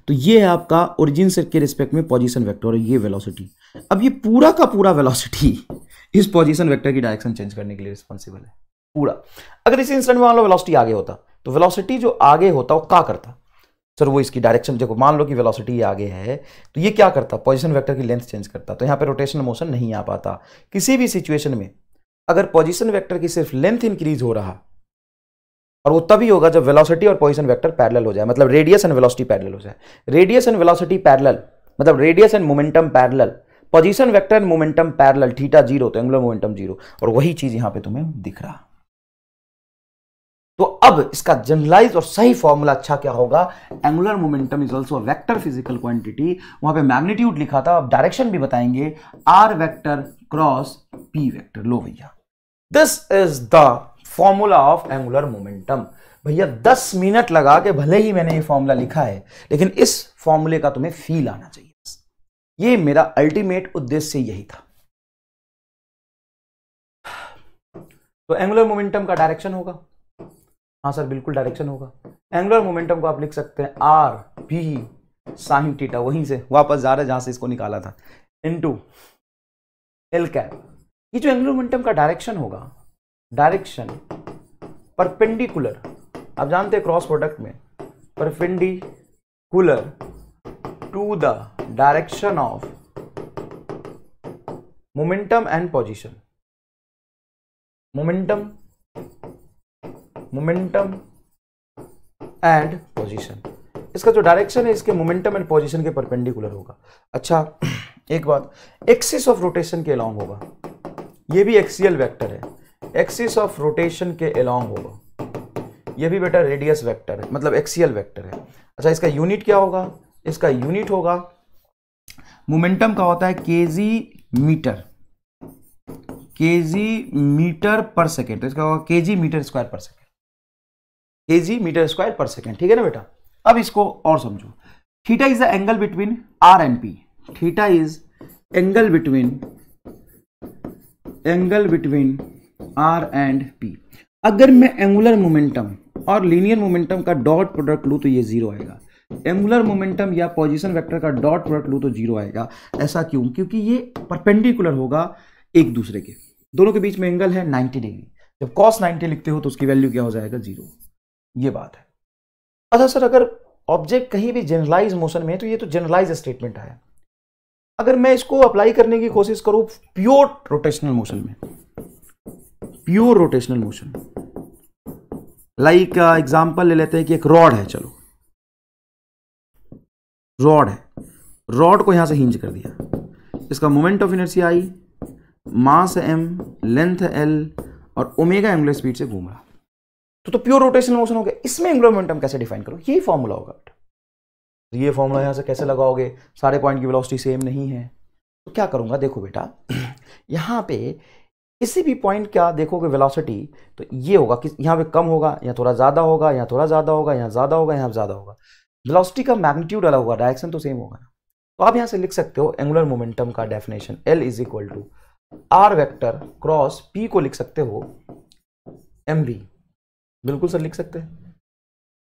तो ये है आपका ओरिजिन के रिस्पेक्ट में पोजिशन वैक्टर और ये वेलोसिटी अब ये पूरा का पूरा वेलोसिटी इस पोजिशन वैक्टर की डायरेक्शन चेंज करने के लिए रिस्पॉन्सिबल है पूरा अगर इस इंस्टेंट में मान लो वेलोसिटी आगे होता तो वेलोसिटी जो आगे होता वो का करता सर वो इसकी डायरेक्शन देखो मान लो कि वेलोसिटी आगे है तो ये क्या करता पोजीशन वेक्टर की लेंथ चेंज करता तो यहाँ पे रोटेशन मोशन नहीं आ पाता किसी भी सिचुएशन में अगर पोजीशन वेक्टर की सिर्फ लेंथ इंक्रीज हो रहा और वो तभी होगा जब वेलोसिटी और पोजीशन वेक्टर पैरेलल हो जाए मतलब रेडियस एंड वेलोसिटी पैरेलल हो जाए रेडियस एंड वेलोसिटी पैरेलल मतलब radius and momentum parallel position vector and momentum parallel theta zero तो एंगुलर मोमेंटम जीरो और वही चीज यहाँ पे तुम्हें दिख रहा तो अब इसका जनरलाइज और सही फॉर्मूला अच्छा क्या होगा angular momentum is also vector physical quantity वहां पे मैग्नीट्यूड लिखा था अब डायरेक्शन भी बताएंगे R vector cross P vector लो भैया this is the formula of angular momentum भैया 10 मिनट लगा के भले ही मैंने ये फॉर्मूला लिखा है लेकिन इस फॉर्मूले का तुम्हें फील आना चाहिए ये मेरा अल्टीमेट उद्देश्य यही था तो एंगुलर मोमेंटम का डायरेक्शन होगा हाँ सर बिल्कुल डायरेक्शन होगा एंगुलर मोमेंटम को आप लिख सकते हैं आर भी साइन टीटा वहीं से वापस जा रहे जहां से इसको निकाला था इनटू एल कैप ये जो एंगुलर मोमेंटम का डायरेक्शन होगा डायरेक्शन परपेंडिकुलर आप जानते हैं क्रॉस प्रोडक्ट में perpendicular to the direction of momentum and position momentum momentum and position इसका जो डायरेक्शन है इसके मोमेंटम एंड पोजीशन के परपेंडिकुलर होगा अच्छा एक बात एक्सिस ऑफ रोटेशन के अलॉन्ग होगा ये भी एक्सियल वेक्टर है एक्सिस ऑफ रोटेशन के अलॉन्ग होगा ये भी बेटा रेडियस वेक्टर है मतलब एक्सियल वेक्टर है अच्छा इसका यूनिट क्या होगा इसका यूनिट होगा मोमेंटम का होता है जी मीटर जी मीटर पर सेकेंड तो इसका होगा जी मीटर स्क्वायर पर सेकेंड ए जी मीटर स्क्वायर पर सेकेंड ठीक है ना बेटा अब इसको और समझो theta is the angle between R and P theta is angle between angle between R and P अगर मैं एंगुलर मोमेंटम और लीनियर मोमेंटम का डॉट प्रोडक्ट लूँ तो ये जीरो आएगा एंगुलर मोमेंटम या पोजीशन वेक्टर का डॉट प्रोडक्ट लूँ तो जीरो आएगा ऐसा क्यों क्योंकि ये परपेंडिकुलर होगा एक दूसरे के दोनों के बीच में एंगल है नाइन्टी डिग्री जब कॉस 90 लिखते हो तो उसकी वैल्यू क्या हो जाएगा जीरो ये बात है अच्छा सर अगर ऑब्जेक्ट कहीं भी जनरलाइज मोशन में है तो ये तो जनरलाइज स्टेटमेंट है अगर मैं इसको अप्लाई करने की कोशिश करूं प्योर रोटेशनल मोशन में pure rotational motion like example example ले लेते हैं कि एक रॉड है चलो रॉड है रॉड को यहां से हिंज कर दिया इसका moment of inertia I mass M length L और ओमेगा एंगुलर स्पीड से घूम रहा तो तो प्योर रोटेशन मोशन हो गया इसमें एंगुलर मोमेंटम कैसे डिफाइन करो यही फॉर्मूला होगा बेटा तो ये फॉर्मूला यहाँ से कैसे लगाओगे सारे पॉइंट की वेलोसिटी सेम नहीं है तो क्या करूँगा देखो बेटा यहाँ पे किसी भी पॉइंट का देखोगे वेलोसिटी तो ये होगा कि यहाँ पे कम होगा या थोड़ा ज़्यादा होगा या थोड़ा ज़्यादा होगा यहाँ ज़्यादा होगा यहाँ ज़्यादा होगा वेलोसिटी का मैग्नीट्यूड अलग होगा डायरेक्शन तो सेम होगा ना तो आप यहाँ से लिख सकते हो एंगुलर मोमेंटम का definition L is equal to R vector cross P को लिख सकते हो एम बी बिल्कुल सर लिख सकते हैं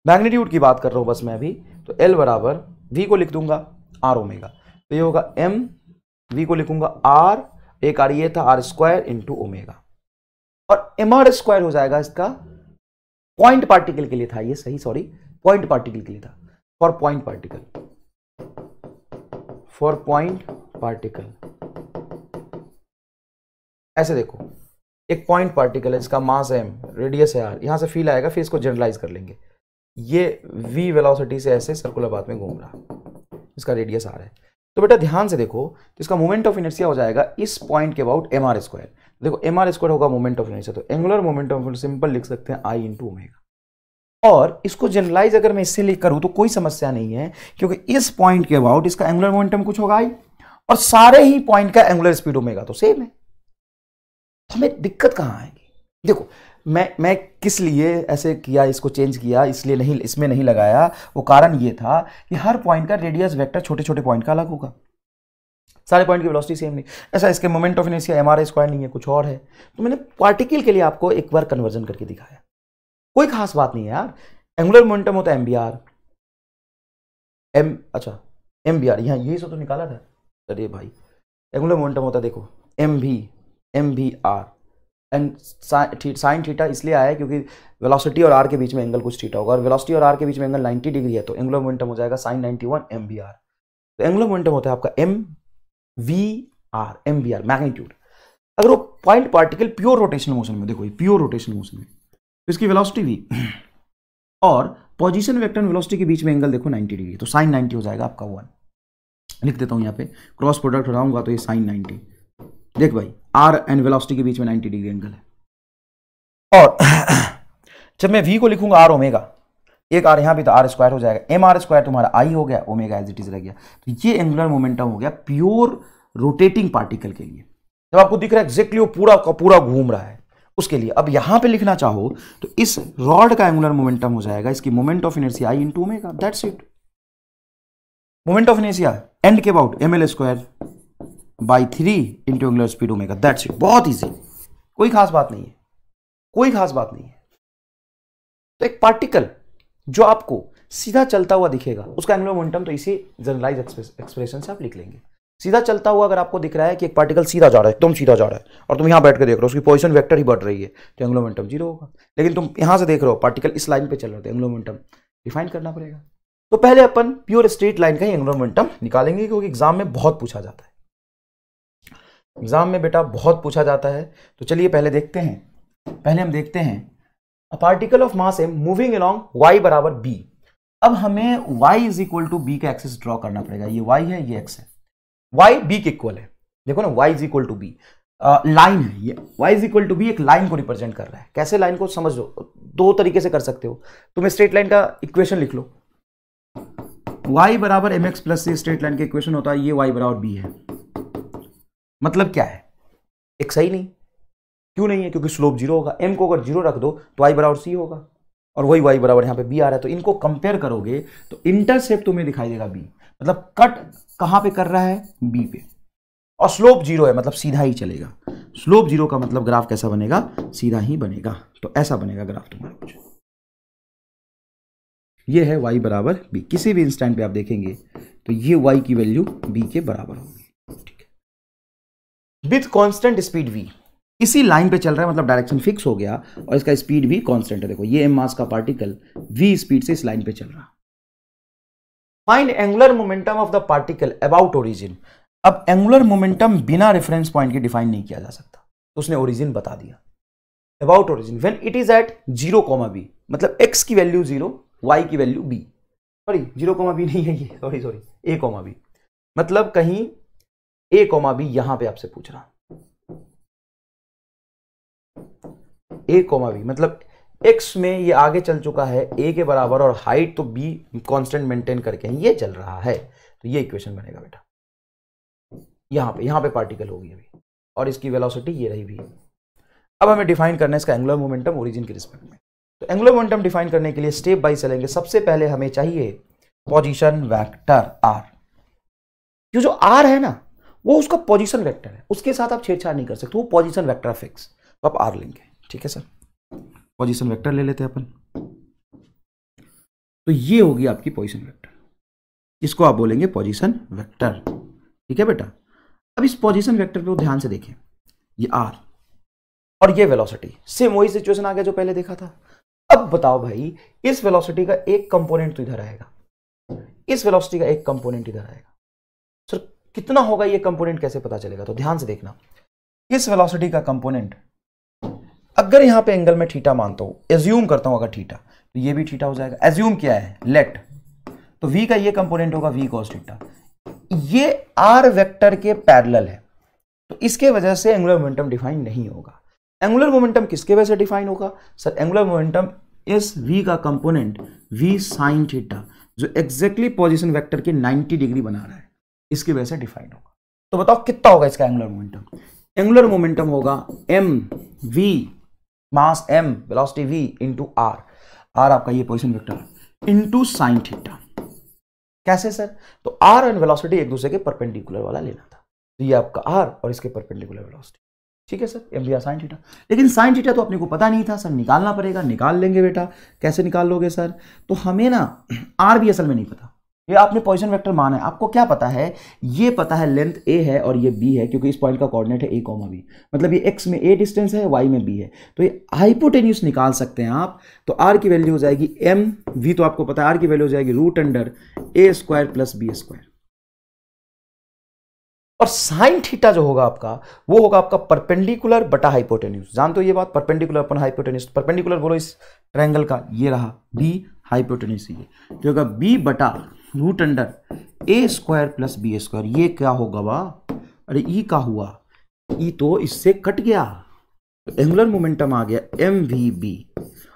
मैग्नीट्यूड की बात कर रहा हूँ बस मैं अभी तो एल बराबर वी को लिख दूंगा आर ओमेगा तो ये होगा एम वी को लिखूंगा आर एक आर ये था आर स्क्वायर इंटू ओमेगा और एम आर स्क्वायर हो जाएगा इसका पॉइंट पार्टिकल के लिए था ये सही सॉरी पॉइंट पार्टिकल के लिए था for point particle for point particle ऐसे देखो एक पॉइंट पार्टिकल है जिसका मास एम रेडियस है आर यहाँ से फील आएगा फिर इसको जनरलाइज कर लेंगे ये वी वेलोसिटी से ऐसे सर्कुलर बात में घूम रहा इसका रेडियस आर है तो बेटा ध्यान से देखो तो इसका मोमेंट ऑफ इनर्सिया हो जाएगा इस पॉइंट के अबाउट एम आर स्क्वायर देखो एम आर स्क्वायर होगा मोमेंट ऑफ इनर्सिया तो एंगुलर मोमेंट ऑफ सिंपल लिख सकते हैं आई इंटू ओमेगा और इसको जनरलाइज अगर मैं इससे लिख करूँ तो कोई समस्या नहीं है क्योंकि इस पॉइंट के अबाउट इसका एंगुलर मोमेंटम कुछ होगा आई और सारे ही पॉइंट का एंगुलर स्पीड ओमेगा तो सेम है हमें दिक्कत कहाँ आएगी देखो मैं मैं किस लिए ऐसे किया इसको चेंज किया इसलिए नहीं इसमें नहीं लगाया वो कारण ये था कि हर पॉइंट का रेडियस वेक्टर छोटे छोटे पॉइंट का अलग होगा सारे पॉइंट की वेलोसिटी सेम नहीं ऐसा इसके moment of inertia M R square नहीं है कुछ और है तो मैंने पार्टिकल के लिए आपको एक बार कन्वर्जन करके दिखाया कोई खास बात नहीं है यार एंगुलर मोमेंटम होता है एम बी आर एम अच्छा एम बी आर यहाँ यही सब तो निकाला था अरे भाई एंगुलर मोमेंटम होता है देखो M B M B R and sine theta इसलिए आया है क्योंकि वेलोसिटी और आर के बीच में एंगल कुछ थीटा होगा और वेलोसिटी और आर के बीच में एंगल 90 डिग्री है तो एंगुलर मोमेंटम हो जाएगा sine 91 one M B R तो एंगुलर मोमेंटम होता है आपका M we R M B R magnitude अगर वो point particle pure rotation motion में देखो ये प्योर रोटेशन मोशन में तो इसकी वेलोसिटी भी और पोजिशन वेक्टर वेलोसिटी के बीच में एंगल देखो नाइन्टी डिग्री तो साइन नाइन्टी हो जाएगा आपका वन लिख देता हूँ यहाँ पे क्रॉस प्रोडक्ट हटाऊंगा तो ये साइन नाइन्टी देख भाई आर एंड वेलोसिटी के बीच में 90 डिग्री एंगल है और जब मैं वी को लिखूंगा आर ओमेगा एक आर यहां भी तो आर स्क्वायर हो जाएगा एम आर स्क्वायर तुम्हारा आई हो गया ओमेगा एज इट इज रह गया तो ये एंगुलर मोमेंटम हो गया प्योर रोटेटिंग पार्टिकल के लिए जब आपको दिख रहा है एग्जैक्टली वो पूरा का पूरा घूम रहा है उसके लिए अब यहां पे लिखना चाहो तो इस रॉड का एंगुलर मोमेंटम हो जाएगा इसकी moment of inertia I into omega that's it moment of inertia and के about M L square by three into angular speed omega that's it बहुत ईजी कोई खास बात नहीं है कोई खास बात नहीं है तो एक पार्टिकल जो आपको सीधा चलता हुआ दिखेगा उसका एंगुलर मोमेंटम तो इसी जनरलाइज एक्सप्रेशन से आप लिख लेंगे सीधा चलता हुआ अगर आपको दिख रहा है कि एक पार्टिकल सीधा जा रहा है तुम सीधा जा रहा है और तुम यहाँ बैठ कर देख रहे हो उसकी पोजीशन वेक्टर ही बढ़ रही है तो एंगुलर मोमेंटम जीरो होगा लेकिन तुम यहाँ से देख रहे हो पार्टिकल इस लाइन पे चल रहे थे एंगुलर मोमेंटम डिफाइन करना पड़ेगा तो पहले अपन प्योर स्ट्रेट लाइन का ही एंगुलर मोमेंटम निकालेंगे क्योंकि एग्जाम में बहुत पूछा जाता है एग्ज़ाम में बेटा बहुत पूछा जाता है तो चलिए पहले देखते हैं पहले हम देखते हैं a particle of mass M moving along Y बराबर बी अब हमें Y is equal to B का एक्सिस ड्रॉ करना पड़ेगा ये वाई है ये एक्स है वाई बी के इक्वल है देखो ना Y is equal to B line है ये Y is equal to B एक लाइन को रिप्रेजेंट कर रहा है कैसे लाइन को समझ लो दो तरीके से कर सकते हो तुम स्ट्रेट लाइन का इक्वेशन लिख लो वाई बराबर M X plus straight line का इक्वेशन होता है ये वाई बराबर बी है मतलब क्या है एक सही नहीं क्यों नहीं है क्योंकि स्लोप जीरो होगा एम को अगर जीरो रख दो तो आई बराबर सी होगा और वही वाई बराबर यहां पे बी आ रहा है तो इनको कंपेयर करोगे तो इंटरसेप्ट तुम्हें दिखाई देगा बी मतलब कट कहां पे कर रहा है बी पे और स्लोप जीरो है मतलब सीधा ही चलेगा स्लोप जीरो का मतलब ग्राफ कैसा बनेगा सीधा ही बनेगा तो ऐसा बनेगा ग्राफ तुम्हारा कुछ ये है वाई बराबर बी किसी भी इंस्टेंट पे आप देखेंगे तो ये वाई की वैल्यू बी के बराबर होगी विथ कॉन्स्टेंट स्पीड वी इसी लाइन पे चल रहा है मतलब डायरेक्शन फिक्स हो गया और इसका स्पीड भी कांस्टेंट है देखो ये एम मास का पार्टिकल वी स्पीड से इस लाइन पे चल रहा find angular momentum of the particle about origin अब एंगुलर मोमेंटम बिना रेफरेंस पॉइंट के डिफाइन नहीं किया जा सकता तो उसने ओरिजिन बता दिया about origin when it is at zero comma B मतलब एक्स की वैल्यू जीरो वाई की value B sorry zero comma B नहीं है ये sorry sorry A comma B मतलब कहीं ए कॉमा बी यहां पे आपसे पूछ रहा ए कॉमा बी मतलब एक्स में ये आगे चल चुका है ए के बराबर और हाइट तो बी कांस्टेंट मेंटेन करके ये चल रहा है तो ये इक्वेशन बनेगा बेटा यहां पे यहां पे पार्टिकल होगी अभी और इसकी वेलोसिटी ये रही भी अब हमें डिफाइन करना है इसका एंगुलर मोमेंटम ओरिजिन के रिस्पेक्ट में तो एंगुलर मोमेंटम डिफाइन करने के लिए स्टेप बाई चलेंगे सबसे पहले हमें चाहिए पोजिशन वैक्टर आर जो आर है ना वो उसका पोजिशन वैक्टर है उसके साथ आप छेड़छाड़ नहीं कर सकते वो वैक्टर वेक्टर फिक्स तो आप आर लेंगे ठीक है सर पोजीशन वैक्टर ले लेते हैं अपन तो ये होगी आपकी पोजीशन वैक्टर इसको आप बोलेंगे पोजीशन वैक्टर ठीक है बेटा अब इस पोजीशन वैक्टर पर ध्यान से देखें ये आर और ये वेलोसिटी सेम वही सिचुएशन आ गया जो पहले देखा था अब बताओ भाई इस वेलोसिटी का एक कंपोनेंट तो इधर आएगा इस वेलोसिटी का एक कंपोनेंट इधर आएगा सर कितना होगा ये कंपोनेंट कैसे पता चलेगा तो ध्यान से देखना इस वेलोसिटी का कंपोनेंट अगर यहां पे एंगल में थीटा मानता हूं एज्यूम करता हूं अगर थीटा तो ये भी थीटा हो जाएगा एज्यूम क्या है लेट तो वी का ये कंपोनेंट होगा वी कॉस थीटा ये आर वेक्टर के पैरेलल है तो इसके वजह से एंगुलर मोमेंटम डिफाइन नहीं होगा एंगुलर मोमेंटम किसके वजह से डिफाइन होगा सर एंगुलर मोमेंटम इस वी का कंपोनेंट वी साइन थीटा जो एग्जैक्टली पोजिशन वैक्टर के 90 डिग्री बना रहा है इसकी वजह से डिफाइन होगा तो बताओ कितना होगा इसका एंगुलर मोमेंटम एंगुलर मोमेंटम होगा M V mass M velocity V into R R आपका ये position vector into sine theta कैसे सर तो आर एंड वेलोसिटी एक दूसरे के परपेंडिकुलर वाला लेना था तो ये आपका आर और इसके परपेंडिकुलर वेलोसिटी ठीक है sir M we R sine theta लेकिन साइन थीटा तो अपने को पता नहीं था सर निकालना पड़ेगा निकाल लेंगे बेटा कैसे निकाल लोगे सर तो हमें ना आर भी असल में नहीं पता ये आपने पॉइजन वेक्टर माना है आपको क्या पता है ये पता है लेंथ ए है और ये बी है क्योंकि इस पॉइंट का कोऑर्डिनेट है ए कॉमा बी मतलब ये एक्स में ए डिस्टेंस है वाई में बी है तो ये हाइपोटेन्यूस निकाल सकते हैं आप तो आर की वैल्यू हो जाएगी एम वी तो आपको पता है आर की वैल्यू हो जाएगी root under A square plus B square और साइन थीटा जो होगा आपका वो होगा आपका परपेंडिकुलर बटा हाइपोटेन्यूस जानते हो ये बात परपेंडिकुलर अपन हाइपोटेन्यूस परपेंडिकुलर बोलो इस ट्रायंगल का ये रहा बी हाइपोटेन्यूस ये क्योंकि बी बटा root under A square plus B square ये क्या होगा वाह अरे ई का हुआ ई तो इससे कट गया तो एंगुलर मोमेंटम आ गया एम वी बी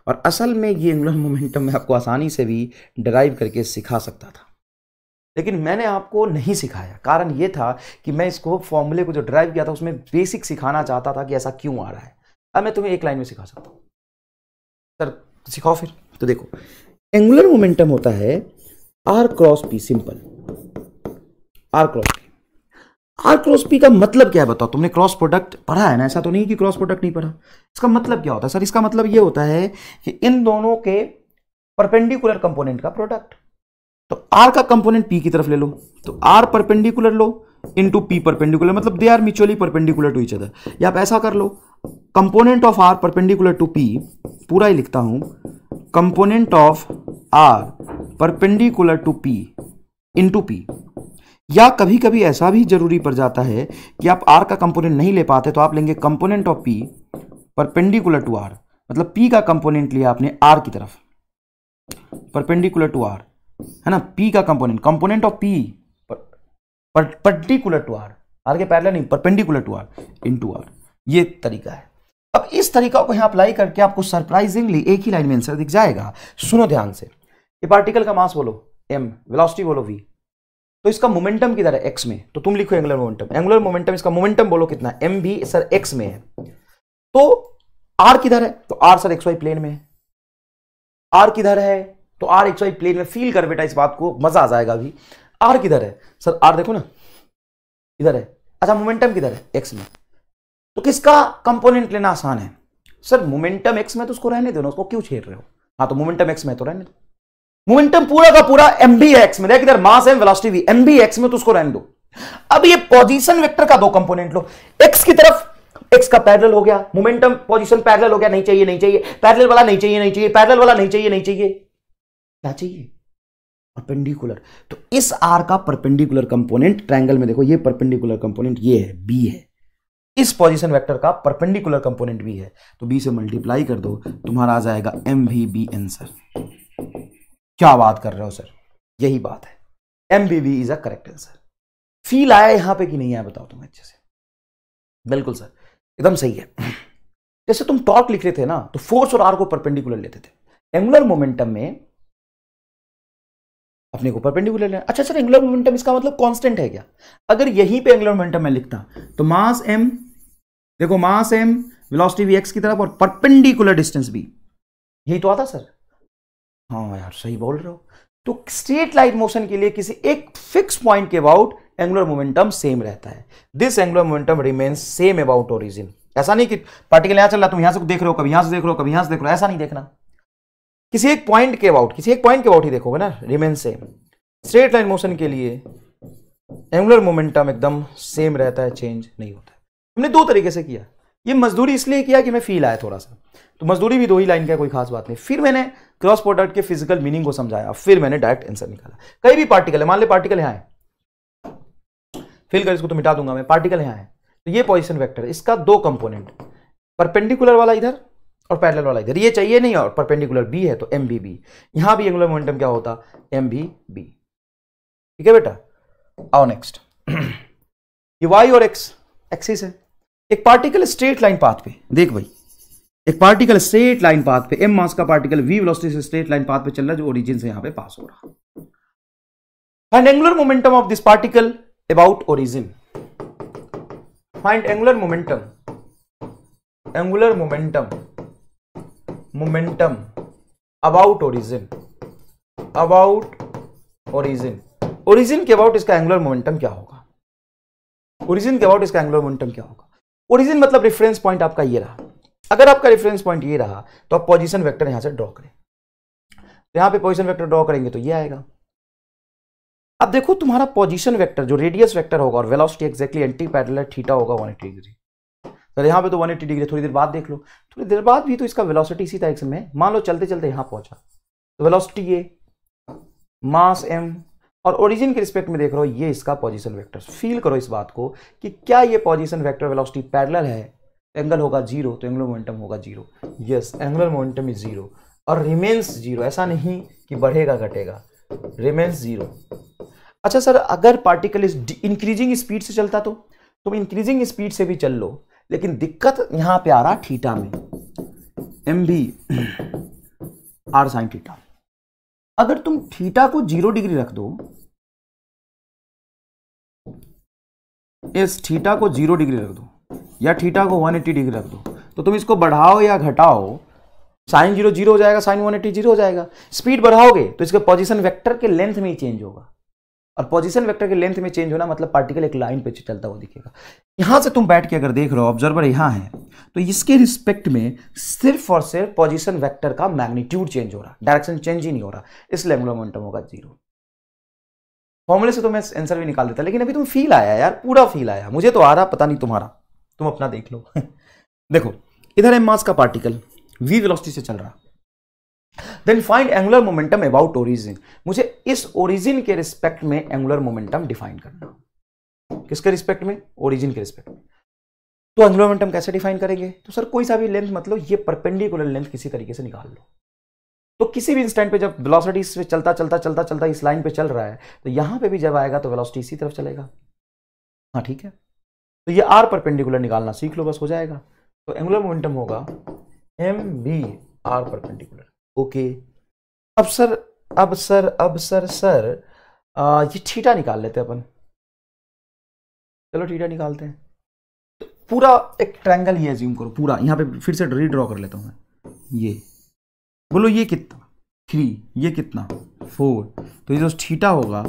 और असल में ये एंगुलर मोमेंटम मैं आपको आसानी से भी ड्राइव करके सिखा सकता था लेकिन मैंने आपको नहीं सिखाया कारण ये था कि मैं इसको फॉर्मूले को जो ड्राइव किया था उसमें बेसिक सिखाना चाहता था कि ऐसा क्यों आ रहा है अब मैं तुम्हें एक लाइन में सिखा सकता हूँ सर सिखाओ फिर तो देखो एंगुलर मोमेंटम होता है R cross P simple R cross P R cross P का मतलब क्या है बताओ तुमने क्रॉस प्रोडक्ट पढ़ा है ना ऐसा तो नहीं कि क्रॉस प्रोडक्ट नहीं पढ़ा इसका मतलब क्या होता है सर इसका मतलब ये होता है कि इन दोनों के परपेंडिकुलर कंपोनेंट का प्रोडक्ट तो आर का कंपोनेंट पी की तरफ ले लो तो आर परपेंडिकुलर लो इनटू पी परपेंडिकुलर मतलब they are mutually perpendicular to each other या आप ऐसा कर लो component of R perpendicular to P पूरा ही लिखता हूं component of R perpendicular to P into P या कभी कभी ऐसा भी जरूरी पड़ जाता है कि आप आर का कंपोनेंट नहीं ले पाते तो आप लेंगे component of P perpendicular to R मतलब पी का कंपोनेंट लिया आपने आर की तरफ परपेंडिकुलर टू आर है ना पी का component component of P perpendicular to R R के पैरेलल नहीं perpendicular to R into R ये तरीका है अब इस तरीका को यहां अप्लाई करके आपको सरप्राइजिंगली एक ही लाइन में आंसर दिख जाएगा सुनो ध्यान से ये पार्टिकल का मास बोलो एम वेलोसिटी बोलो वी तो इसका मोमेंटम किधर है एक्स में तो तुम लिखो एंगुलर मोमेंटम एंगुलर मोमेंटम इसका मोमेंटम बोलो कितना एम भी सर एक्स में है तो आर किधर है तो R sir X Y plane में आर किधर है तो आर एक्स वाई प्लेन में फील कर बेटा इस बात को मजा आ जाएगा अभी आर किधर है सर आर देखो ना इधर है अच्छा मोमेंटम किधर है एक्स में तो किसका कंपोनेंट लेना आसान है सर मोमेंटम एक्स में तो उसको रहने दो ना उसको क्यों छेड़ रहे हो हाँ तो मोमेंटम एक्स में तो रहने दो मोमेंटम पूरा का पूरा एम बी एक्स में इधर मास एंड वेलोसिटी भी एम बी एक्स में तो उसको रहने दो अब ये पोजीशन वेक्टर का दो कंपोनेंट लो एक्स की तरफ एक्स का पैरेलल हो गया मोमेंटम पोजीशन पैरेलल हो गया नहीं चाहिए नहीं चाहिए पैरेलल वाला नहीं चाहिए नहीं चाहिए पैरेलल वाला नहीं चाहिए नहीं चाहिए क्या चाहिए परपेंडिकुलर तो इस आर का परपेंडिकुलर कंपोनेंट ट्रायंगल में देखो ये परपेंडिकुलर कंपोनेंट ये है बी है इस पोजिशन वैक्टर का परपेंडिकुलर कंपोनेंट भी है तो बी से मल्टीप्लाई कर दो तुम्हारा आ जाएगा एम वी बी सर क्या बात कर रहे हो सर यही बात है M B B is a correct answer feel आया यहां पे कि नहीं आया बताओ तुम्हें अच्छे से बिल्कुल सर एकदम सही है जैसे तुम टॉर्क लिख रहे थे ना तो फोर्स और आर को परपेंडिकुलर लेते थे एंगुलर मोमेंटम में अपने को परपेंडिकुलर लेना अच्छा सर एंगुलर मोमेंटम इसका मतलब कांस्टेंट है क्या अगर यहीं पे एंगुलर मोमेंटम मैं लिखता तो मास एम देखो mass M velocity V X की तरफ और परपेंडिकुलर डिस्टेंस भी यही तो आता सर हाँ यार सही बोल रहे हो तो स्ट्रेट लाइन मोशन के लिए किसी एक फिक्स पॉइंट के अबाउट एंगुलर मोमेंटम सेम रहता है this angular momentum remains same about origin ऐसा नहीं कि पार्टिकल यहां चल रहा तुम यहां से देख रहे हो कभी यहां से देख रहे हो कभी यहां से देख रहे हो ऐसा नहीं देखना किसी एक पॉइंट के अबाउट किसी एक पॉइंट के अबाउट ही देखोगे ना remain same straight line motion के लिए एंगुलर मोमेंटम एकदम सेम रहता है चेंज नहीं होता हमने दो तरीके से किया ये मजदूरी इसलिए किया कि मैं फील आया थोड़ा सा तो मजदूरी भी दो ही लाइन का कोई खास बात नहीं फिर मैंने क्रॉस प्रोडक्ट के फिजिकल मीनिंग को समझाया फिर मैंने डायरेक्ट आंसर निकाला कई भी पार्टिकल है मान ले पार्टिकल यहां है फिल कर इसको तो मिटा दूंगा मैं पार्टिकल यहां है तो ये पॉजिशन वैक्टर इसका दो कंपोनेंट परपेंडिकुलर वाला इधर और पैरेलल वाला इधर ये चाहिए नहीं और परपेंडिकुलर बी है तो एम बी बी यहां भी एंगुलर मोमेंटम क्या होता एम बी बी ठीक है बेटा आओ नेक्स्ट ये वाई और एक्स एक्सिस है एक पार्टिकल स्ट्रेट लाइन पाथ पे देख भाई एक पार्टिकल स्ट्रेट लाइन पाथ पे एम मास का पार्टिकल वी वेलोसिटी से स्ट्रेट लाइन पाथ पे चल रहा है जो ओरिजिन से यहां पे पास हो रहा find angular momentum of this particle about origin find angular momentum angular momentum momentum about origin about origin origin के अबाउट इसका एंगुलर मोमेंटम क्या होगा ओरिजिन के अबाउट इसका एंगुलर मोमेंटम क्या होगा ओरिजिन मतलब रेफरेंस पॉइंट आपका ये रहा अगर आपका रेफरेंस पॉइंट ये रहा तो आप पोजिशन वैक्टर यहां से ड्रॉ करें तो यहां पर पोजिशन वैक्टर ड्रॉ करेंगे तो ये आएगा अब देखो तुम्हारा पोजिशन वैक्टर जो रेडियस वैक्टर होगा और velocity exactly anti parallel theta होगा 180 डिग्री सर यहाँ पे तो 180 डिग्री थोड़ी देर बाद देख लो थोड़ी देर बाद भी तो इसका वेलोसिटी इसी था में मान लो चलते चलते यहाँ पहुंचा तो वेलोसिटी ये मास एम और ओरिजिन के रिस्पेक्ट में देख रहा हूँ ये इसका पोजिशन वैक्टर फील करो इस बात को कि क्या ये पोजिशन वैक्टर वेलॉसिटी पैरल है एंगल होगा जीरो तो एंगुलर मोमेंटम होगा zero yes angular momentum is zero और रिमेन्स जीरो ऐसा नहीं कि बढ़ेगा घटेगा रिमेन्स जीरो अच्छा सर अगर पार्टिकल इस इंक्रीजिंग स्पीड से चलता तो तुम इंक्रीजिंग स्पीड से भी चल लो लेकिन दिक्कत यहां पे आ रहा थीटा में m B r sine theta अगर तुम थीटा को जीरो डिग्री रख दो इस थीटा को जीरो डिग्री रख दो या थीटा को 180 डिग्री रख दो तो तुम इसको बढ़ाओ या घटाओ साइन जीरो जीरो हो जाएगा साइन 180 जीरो हो जाएगा स्पीड बढ़ाओगे तो इसके पोजीशन वेक्टर के लेंथ में ही चेंज होगा और पोजीशन वेक्टर के लेंथ में चेंज होना मतलब पार्टिकल एक लाइन पे चलता हुआ दिखेगा यहां से तुम बैठ के अगर देख रहे हो ऑब्जर्वर यहां है तो इसके रिस्पेक्ट में सिर्फ और सिर्फ पोजीशन वेक्टर का मैग्नीट्यूड चेंज हो रहा डायरेक्शन चेंज ही नहीं हो रहा इसलिए एंगुलर मोमेंटम होगा जीरो फॉर्मुले से तो मैं आंसर भी निकाल देता लेकिन अभी तुम फील आया यार पूरा फील आया मुझे तो आ रहा पता नहीं तुम्हारा तुम अपना देख लो देखो इधर है मास का पार्टिकल वी वेलोसिटी से चल रहा then find angular momentum about origin मुझे इस ओरिजिन के रिस्पेक्ट में एंगुलर मोमेंटम डिफाइन करना किसके रिस्पेक्ट में ओरिजिन के रिस्पेक्ट में तो एंगुलर मोमेंटम कैसे डिफाइन करेंगे तो सर कोई सा भी लेंथ मतलब ये परपेंडिकुलर लेंथ किसी तरीके से निकाल लो तो किसी भी इंस्टेंट पे जब वेलोसिटी इस पे चलता चलता चलता चलता इस लाइन पे चल रहा है तो यहां पे भी जब आएगा तो वेलोसिटी इसी तरफ चलेगा हाँ ठीक है तो ये आर परपेंडिकुलर निकालना सीख लो बस हो जाएगा तो एंगुलर मोमेंटम होगा m B r perpendicular okay अब सर अब सर अब सर सर आ, ये ठीटा निकाल लेते हैं अपन चलो ठीटा निकालते हैं तो पूरा एक ट्रैंगल ये एज्यूम करो पूरा यहाँ पे फिर से रीड्रॉ कर लेता हूँ मैं ये बोलो ये कितना थ्री ये कितना फोर तो ये जो ठीटा होगा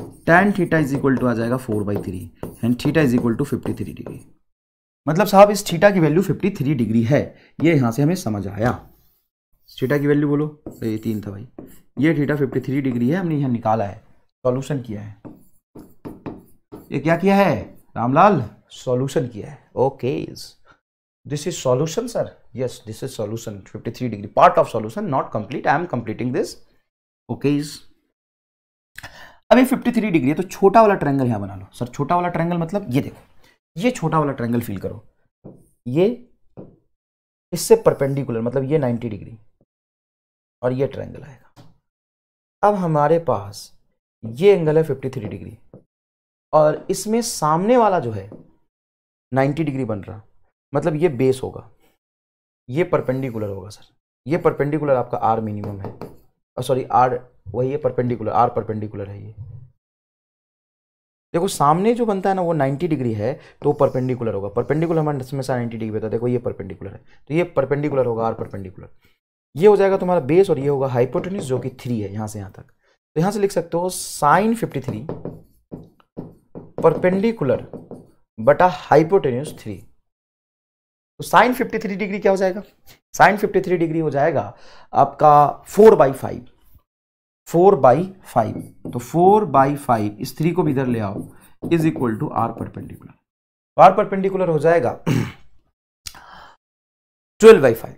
tan theta is equal to आ जाएगा four by three and theta is equal to fifty three degree मतलब साहब इस थीटा की वैल्यू फिफ्टी थ्री डिग्री है ये यहाँ से हमें समझ आया थीटा की वैल्यू बोलो तो ये तीन था भाई ये थीटा फिफ्टी थ्री डिग्री है हमने यहाँ निकाला है सॉल्यूशन किया है ये क्या किया है रामलाल सॉल्यूशन किया है okay this is solution sir yes this is solution 53 degree part of solution not complete I am completing this okay अभी फिफ्टी थ्री डिग्री है तो छोटा वाला ट्रैंगल यहाँ बना लो सर छोटा वाला ट्रैंगल मतलब ये देखो ये छोटा वाला ट्रैंगल फील करो ये इससे परपेंडिकुलर मतलब ये 90 डिग्री और ये ट्रायंगल आएगा अब हमारे पास ये एंगल है 53 डिग्री और इसमें सामने वाला जो है 90 डिग्री बन रहा मतलब ये बेस होगा ये परपेंडिकुलर होगा सर ये परपेंडिकुलर आपका आर मिनिमम है सॉरी आर वही है परपेंडिकुलर आर परपेंडिकुलर है ये देखो सामने जो बनता है ना वो 90 डिग्री है तो परपेंडिकुलर होगा परपेंडिकुलर हमारे हमेशा 90 डिग्री होता है देखो ये परपेंडिकुलर है तो ये परपेंडिकुलर होगा आर परपेंडिकुलर ये हो जाएगा तुम्हारा बेस और ये होगा हाइपोटेन्यूज जो कि थ्री है यहां से यहां तक तो यहां से लिख सकते हो साइन फिफ्टी थ्री परपेंडिकुलर बटा हाइपोटेन्यूज थ्री तो साइन फिफ्टी थ्री डिग्री क्या हो जाएगा साइन फिफ्टी थ्री डिग्री हो जाएगा आपका four by five four by five तो फोर बाई फाइव इस थ्री को भी इधर ले आओ is equal to r perpendicular r perpendicular हो जाएगा twelve by five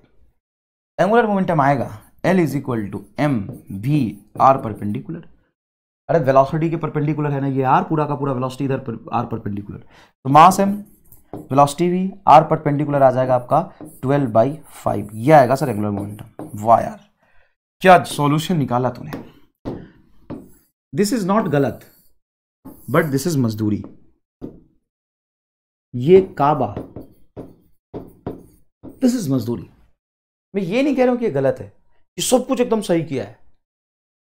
angular momentum आएगा L is equal to m we r perpendicular अरे वेलोसिटी के परपेंडिकुलर है ना ये आर पूरा का पूरा वेलोसिटी इधर पर, आर परपेंडिकुलर तो mass M velocity v r perpendicular आ जाएगा आपका 12 बाई फाइव यह आएगा sir angular momentum y r क्या सॉल्यूशन निकाला तूने दिस इज नॉट गलत बट दिस इज मजदूरी ये काबा दिस इज मजदूरी मैं ये नहीं कह रहा हूं कि ये गलत है ये सब कुछ एकदम सही किया है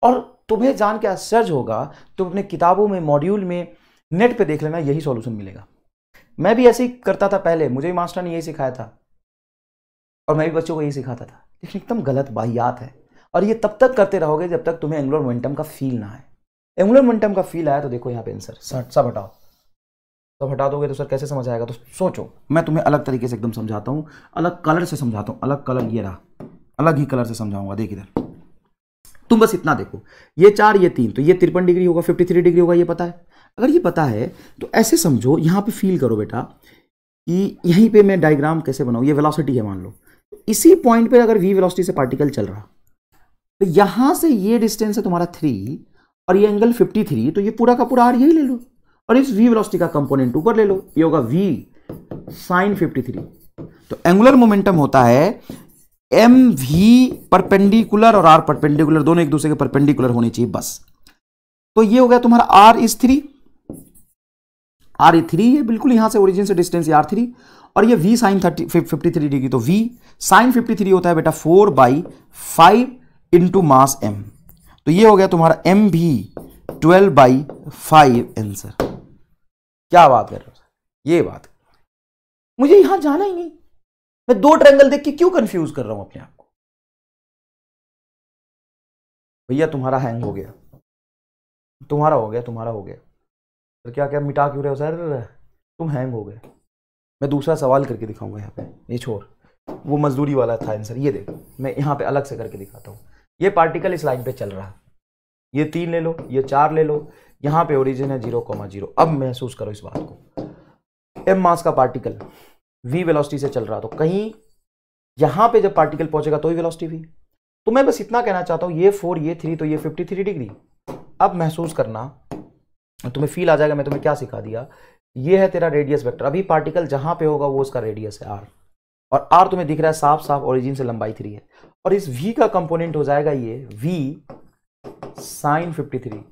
और तुम्हें जान के आश्चर्य होगा तुम अपने किताबों में मॉड्यूल में नेट पे देख लेना यही सॉल्यूशन मिलेगा मैं भी ऐसे ही करता था पहले मुझे मास्टर ने यही सिखाया था और मैं भी बच्चों को यही सिखाता था लेकिन एकदम गलत बाहियात है और ये तब तक करते रहोगे जब तक तुम्हें एंगुलर मोमेंटम का फील ना आए एंगुलर मोमेंटम का फील आया तो देखो यहाँ पे आंसर सब हटाओ तो हटा दोगे तो सर कैसे समझ आएगा तो सोचो मैं तुम्हें अलग तरीके से एकदम समझाता हूँ अलग कलर से समझाता हूँ अलग कलर ये रहा अलग ही कलर से समझाऊंगा देख इधर तुम बस इतना देखो ये चार ये तीन तो ये तिरपन डिग्री होगा फिफ्टी थ्री डिग्री होगा ये पता है अगर ये पता है तो ऐसे समझो यहाँ पे फील करो बेटा कि यहीं पे मैं डायग्राम कैसे बनाऊँ ये वेलोसिटी है मान लो इसी पॉइंट पर अगर वी वेलोसिटी से पार्टिकल चल रहा तो यहाँ से ये डिस्टेंस है तुम्हारा थ्री और ये एंगल फिफ्टी थ्री तो ये पूरा का पूरा आर यही ले लो और इस वी वेलोसिटी का कंपोनेंट ऊपर ले लो ये होगा वी साइन 53 तो एंगुलर मोमेंटम होता है एम वी परपेंडिकुलर और आर परपेंडिकुलर दोनों एक दूसरे के परपेंडिकुलर होने चाहिए बस तो ये हो गया तुम्हारा r is three r a three ये बिल्कुल यहां से ओरिजिन से डिस्टेंस आर थ्री और ये v sine thirty fifty three degree तो वी साइन फिफ्टी थ्री होता है बेटा four by five into mass m तो ये हो गया तुम्हारा एम भी ट्वेल्व बाई फाइव आंसर क्या बात कर रहे हो सर ये बात मुझे यहां जाना ही नहीं मैं दो ट्रैंगल देख के क्यों कंफ्यूज कर रहा हूं अपने आप को भैया तुम्हारा हैंग हो गया तुम्हारा हो गया तुम्हारा हो गया सर क्या क्या मिटा क्यों रहे हो सर तुम हैंग हो गए मैं दूसरा सवाल करके दिखाऊंगा यहाँ पे ये छोड़ वो मजदूरी वाला था आंसर ये देख मैं यहाँ पे अलग से करके दिखाता हूँ ये पार्टिकल इस लाइन पे चल रहा है ये तीन ले लो ये चार ले लो यहां पे ओरिजिन है जीरो कॉमा जीरो अब महसूस करो इस बात को एम मास का पार्टिकल वी वेलोसिटी से चल रहा तो कहीं यहां पे जब पार्टिकल पहुंचेगा तो ही वेलोसिटी भी तो मैं बस इतना कहना चाहता हूं ये फोर ये थ्री तो ये फिफ्टी थ्री डिग्री अब महसूस करना तुम्हें फील आ जाएगा मैं तुम्हें क्या सिखा दिया ये है तेरा रेडियस वेक्टर अभी पार्टिकल जहां पे होगा वो उसका रेडियस है आर और आर तुम्हें दिख रहा है साफ साफ ओरिजिन से लंबाई थ्री है और इस वी का कंपोनेंट हो जाएगा ये वी साइन फिफ्टी थ्री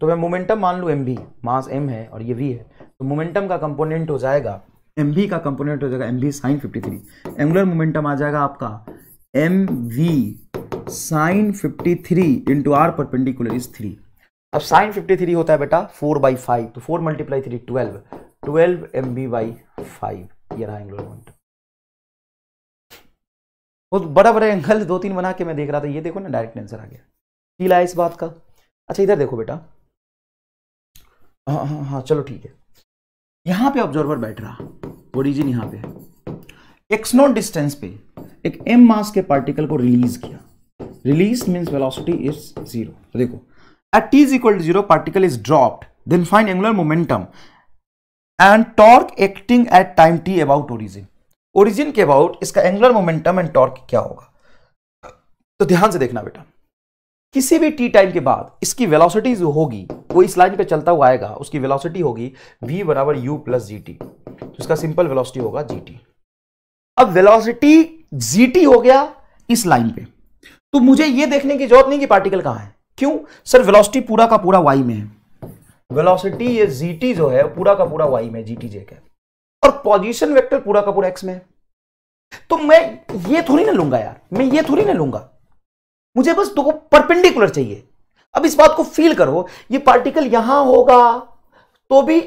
तो मैं मोमेंटम मान लूँ एम बी मास एम है और ये वी है तो मोमेंटम का कंपोनेंट हो जाएगा एम बी का कंपोनेंट हो जाएगा m v sine fifty three angular momentum आ जाएगा आपका M v sine fifty three into r perpendicular is three अब साइन फिफ्टी थ्री होता है बेटा फोर बाई फाइव तो four multiply three twelve twelve m v by five ये रहा एंगुलर मोमेंटम बहुत बड़ा बड़ा एंगल दो तीन बना के मैं देख रहा था ये देखो ना डायरेक्ट आंसर आ गया फील आया इस बात का अच्छा इधर देखो बेटा हाँ, हाँ हाँ चलो ठीक है यहाँ पे ऑब्जर्वर बैठ रहा ओरिजिन यहाँ पे है एक्स नॉट डिस्टेंस पे एक एम मास के पार्टिकल को रिलीज किया release means velocity is zero देखो at t is equal zero particle is dropped then find angular momentum and torque acting at time t about origin origin के अबाउट इसका एंगुलर मोमेंटम एंड टॉर्क क्या होगा तो ध्यान से देखना बेटा किसी भी टी टाइम के बाद इसकी वेलोसिटी जो होगी वो इस लाइन पे चलता हुआ आएगा उसकी वेलोसिटी होगी v बराबर यू प्लस जी टी तो इसका सिंपल वेलोसिटी होगा जी टी अब वेलोसिटी जी टी हो गया इस लाइन पे तो मुझे ये देखने की जरूरत नहीं कि पार्टिकल कहां है क्यों सर वेलोसिटी पूरा का पूरा वाई में है वेलोसिटी ये जी टी जो है पूरा का पूरा वाई में जी टी जे का और पोजिशन वेक्टर पूरा का पूरा एक्स में है तो मैं ये थोड़ी ना लूंगा यार मैं ये थोड़ी ना लूंगा मुझे बस दो परपेंडिकुलर चाहिए अब इस बात को फील करो ये पार्टिकल यहां होगा तो भी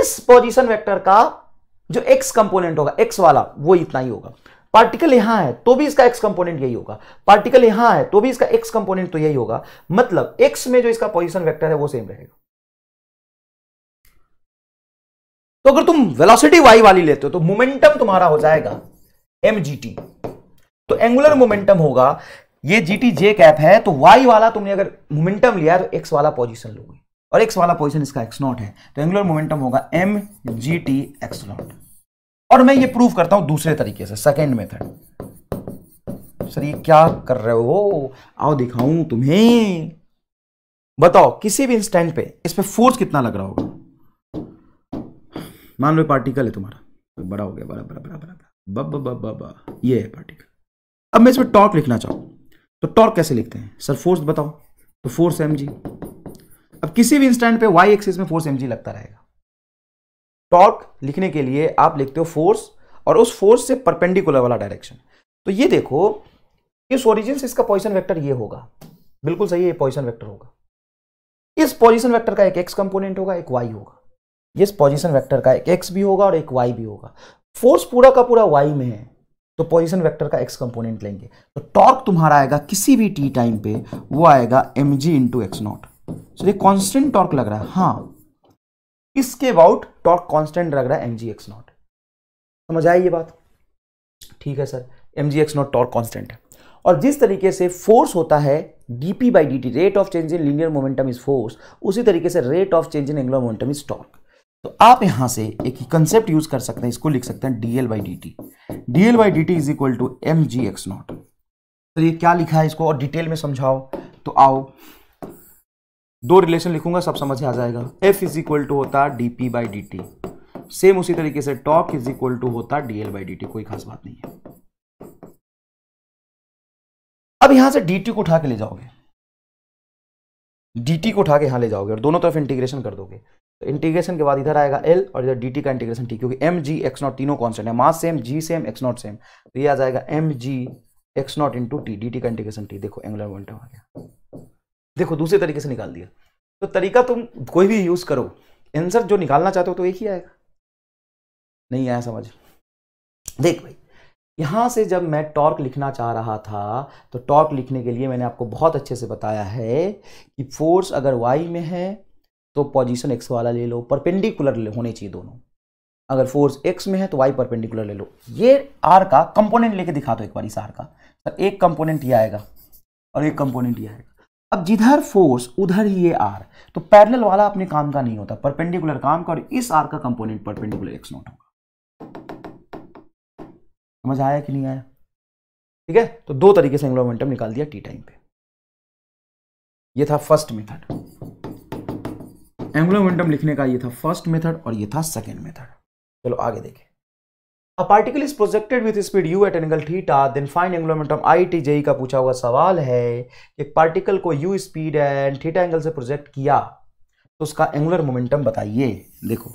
इस पोजीशन वेक्टर का जो एक्स कंपोनेंट होगा एक्स वाला वो इतना ही होगा पार्टिकल यहां है तो भी इसका एक्स कंपोनेंट यही होगा पार्टिकल यहां है तो भी इसका एक्स कंपोनेंट तो यही होगा मतलब एक्स में जो इसका पोजीशन वेक्टर है वो सेम रहेगा तो अगर तुम वेलोसिटी वाई वाली लेते हो तो मोमेंटम तुम्हारा हो जाएगा एम जी टी तो एंगुलर मोमेंटम होगा ये जी टी जे कैप है तो वाई वाला तुमने अगर मोमेंटम लिया तो एक्स वाला पोजिशन लोगे और एक्स वाला पोजिशन इसका एक्स नॉट है तो एंगुलर मोमेंटम होगा m g t x naught और मैं ये प्रूव करता हूं दूसरे तरीके से सेकेंड मेथड सर ये क्या कर रहे हो आओ दिखाऊं तुम्हें बताओ किसी भी इंस्टेंट पे इस पे फोर्स कितना लग रहा होगा मान लो पार्टिकल है तुम्हारा बड़ा हो गया बड़ा बड़ा बड़ा बड़ा बब बब बब ये है पार्टिकल अब मैं इसमें टॉर्क लिखना चाहूँ तो टॉर्क कैसे लिखते हैं सर फोर्स बताओ तो फोर्स एम अब किसी भी इंस्टेंट पे वाई एक्सिस में फोर्स एम लगता रहेगा टॉर्क लिखने के लिए आप लिखते हो फोर्स और उस फोर्स से परपेंडिकुलर वाला डायरेक्शन तो ये देखो इस ओरिजिन से इसका पॉइसन वेक्टर ये होगा बिल्कुल सही है पॉइसन वेक्टर होगा इस पॉजिशन वेक्टर का एक एक्स कंपोनेंट होगा एक वाई होगा इस पॉजिशन वेक्टर का एक एक्स भी होगा और एक वाई भी होगा फोर्स पूरा का पूरा वाई में है तो पोजिशन वैक्टर का एक्स कंपोनेंट लेंगे तो टॉर्क तुम्हारा आएगा किसी भी टी टाइम पे वो आएगा m g into x naught so ये कॉन्स्टेंट टॉर्क लग रहा है हाँ इसके अबाउट टॉर्क कॉन्स्टेंट लग रहा है एम जी एक्स नॉट समझ आई ये बात ठीक है sir m g x naught torque constant है और जिस तरीके से फोर्स होता है d p by d t rate of change in linear momentum is force उसी तरीके से rate of change in angular momentum is torque तो आप यहां से एक ही कंसेप्ट यूज कर सकते हैं इसको लिख सकते हैं d l by d t d l by d t is equal to m g x naught तो ये क्या लिखा है इसको और डिटेल में समझाओ तो आओ दो रिलेशन लिखूंगा सब समझ आ जाएगा एफ इज इक्वल टू होता d p by d t same उसी तरीके से टॉप इज इक्वल टू होता डीएल बाई डी टी कोई खास बात नहीं है अब यहां से डी टी को उठा के ले जाओगे डी टी को उठा के यहां ले जाओगे और दोनों तरफ इंटीग्रेशन कर दोगे इंटीग्रेशन तो के बाद इधर आएगा एल और इधर डी का इंटीग्रेशन टी क्योंकि एम जी एक्स नॉट तीनों कॉन्सेंट है mass same g same x naught same तो ये आ जाएगा m g x naught into t d का इंटीग्रेशन टी देखो एंगुलर मोमेंटम आ गया देखो दूसरे तरीके से निकाल दिया तो तरीका तुम कोई भी यूज़ करो आंसर जो निकालना चाहते हो तो एक ही आएगा नहीं आया समझ देख भाई यहां से जब मैं टॉर्क लिखना चाह रहा था तो टॉर्क लिखने के लिए मैंने आपको बहुत अच्छे से बताया है कि फोर्स अगर वाई में है तो पोजीशन एक्स वाला ले लो परपेंडिकुलर होने चाहिए दोनों अगर फोर्स एक्स में है तो वाई परपेंडिकुलर ले लो ये आर का कंपोनेंट लेके दिखा दो एक बार इस आर का सर एक कंपोनेंट ये आएगा और एक कंपोनेंट ये आएगा अब जिधर फोर्स उधर ही ये आर तो पैरेलल वाला अपने काम का नहीं होता परपेंडिकुलर काम का और इस आर का कंपोनेंट परपेंडिकुलर एक्स नॉट होगा समझ आया कि नहीं आया ठीक है तो दो तरीके से एंगुलर मोमेंटम निकाल दिया टी टाइम पे ये था फर्स्ट मेथड एंगुलर मोमेंटम लिखने का ये था फर्स्ट मेथड और ये था सेकेंड मेथड चलो आगे देखें a particle is projected with speed u at angle theta then find angular momentum I T JEE का पूछा हुआ सवाल है कि पार्टिकल को u speed and theta angle से प्रोजेक्ट किया तो उसका एंगुलर मोमेंटम बताइए देखो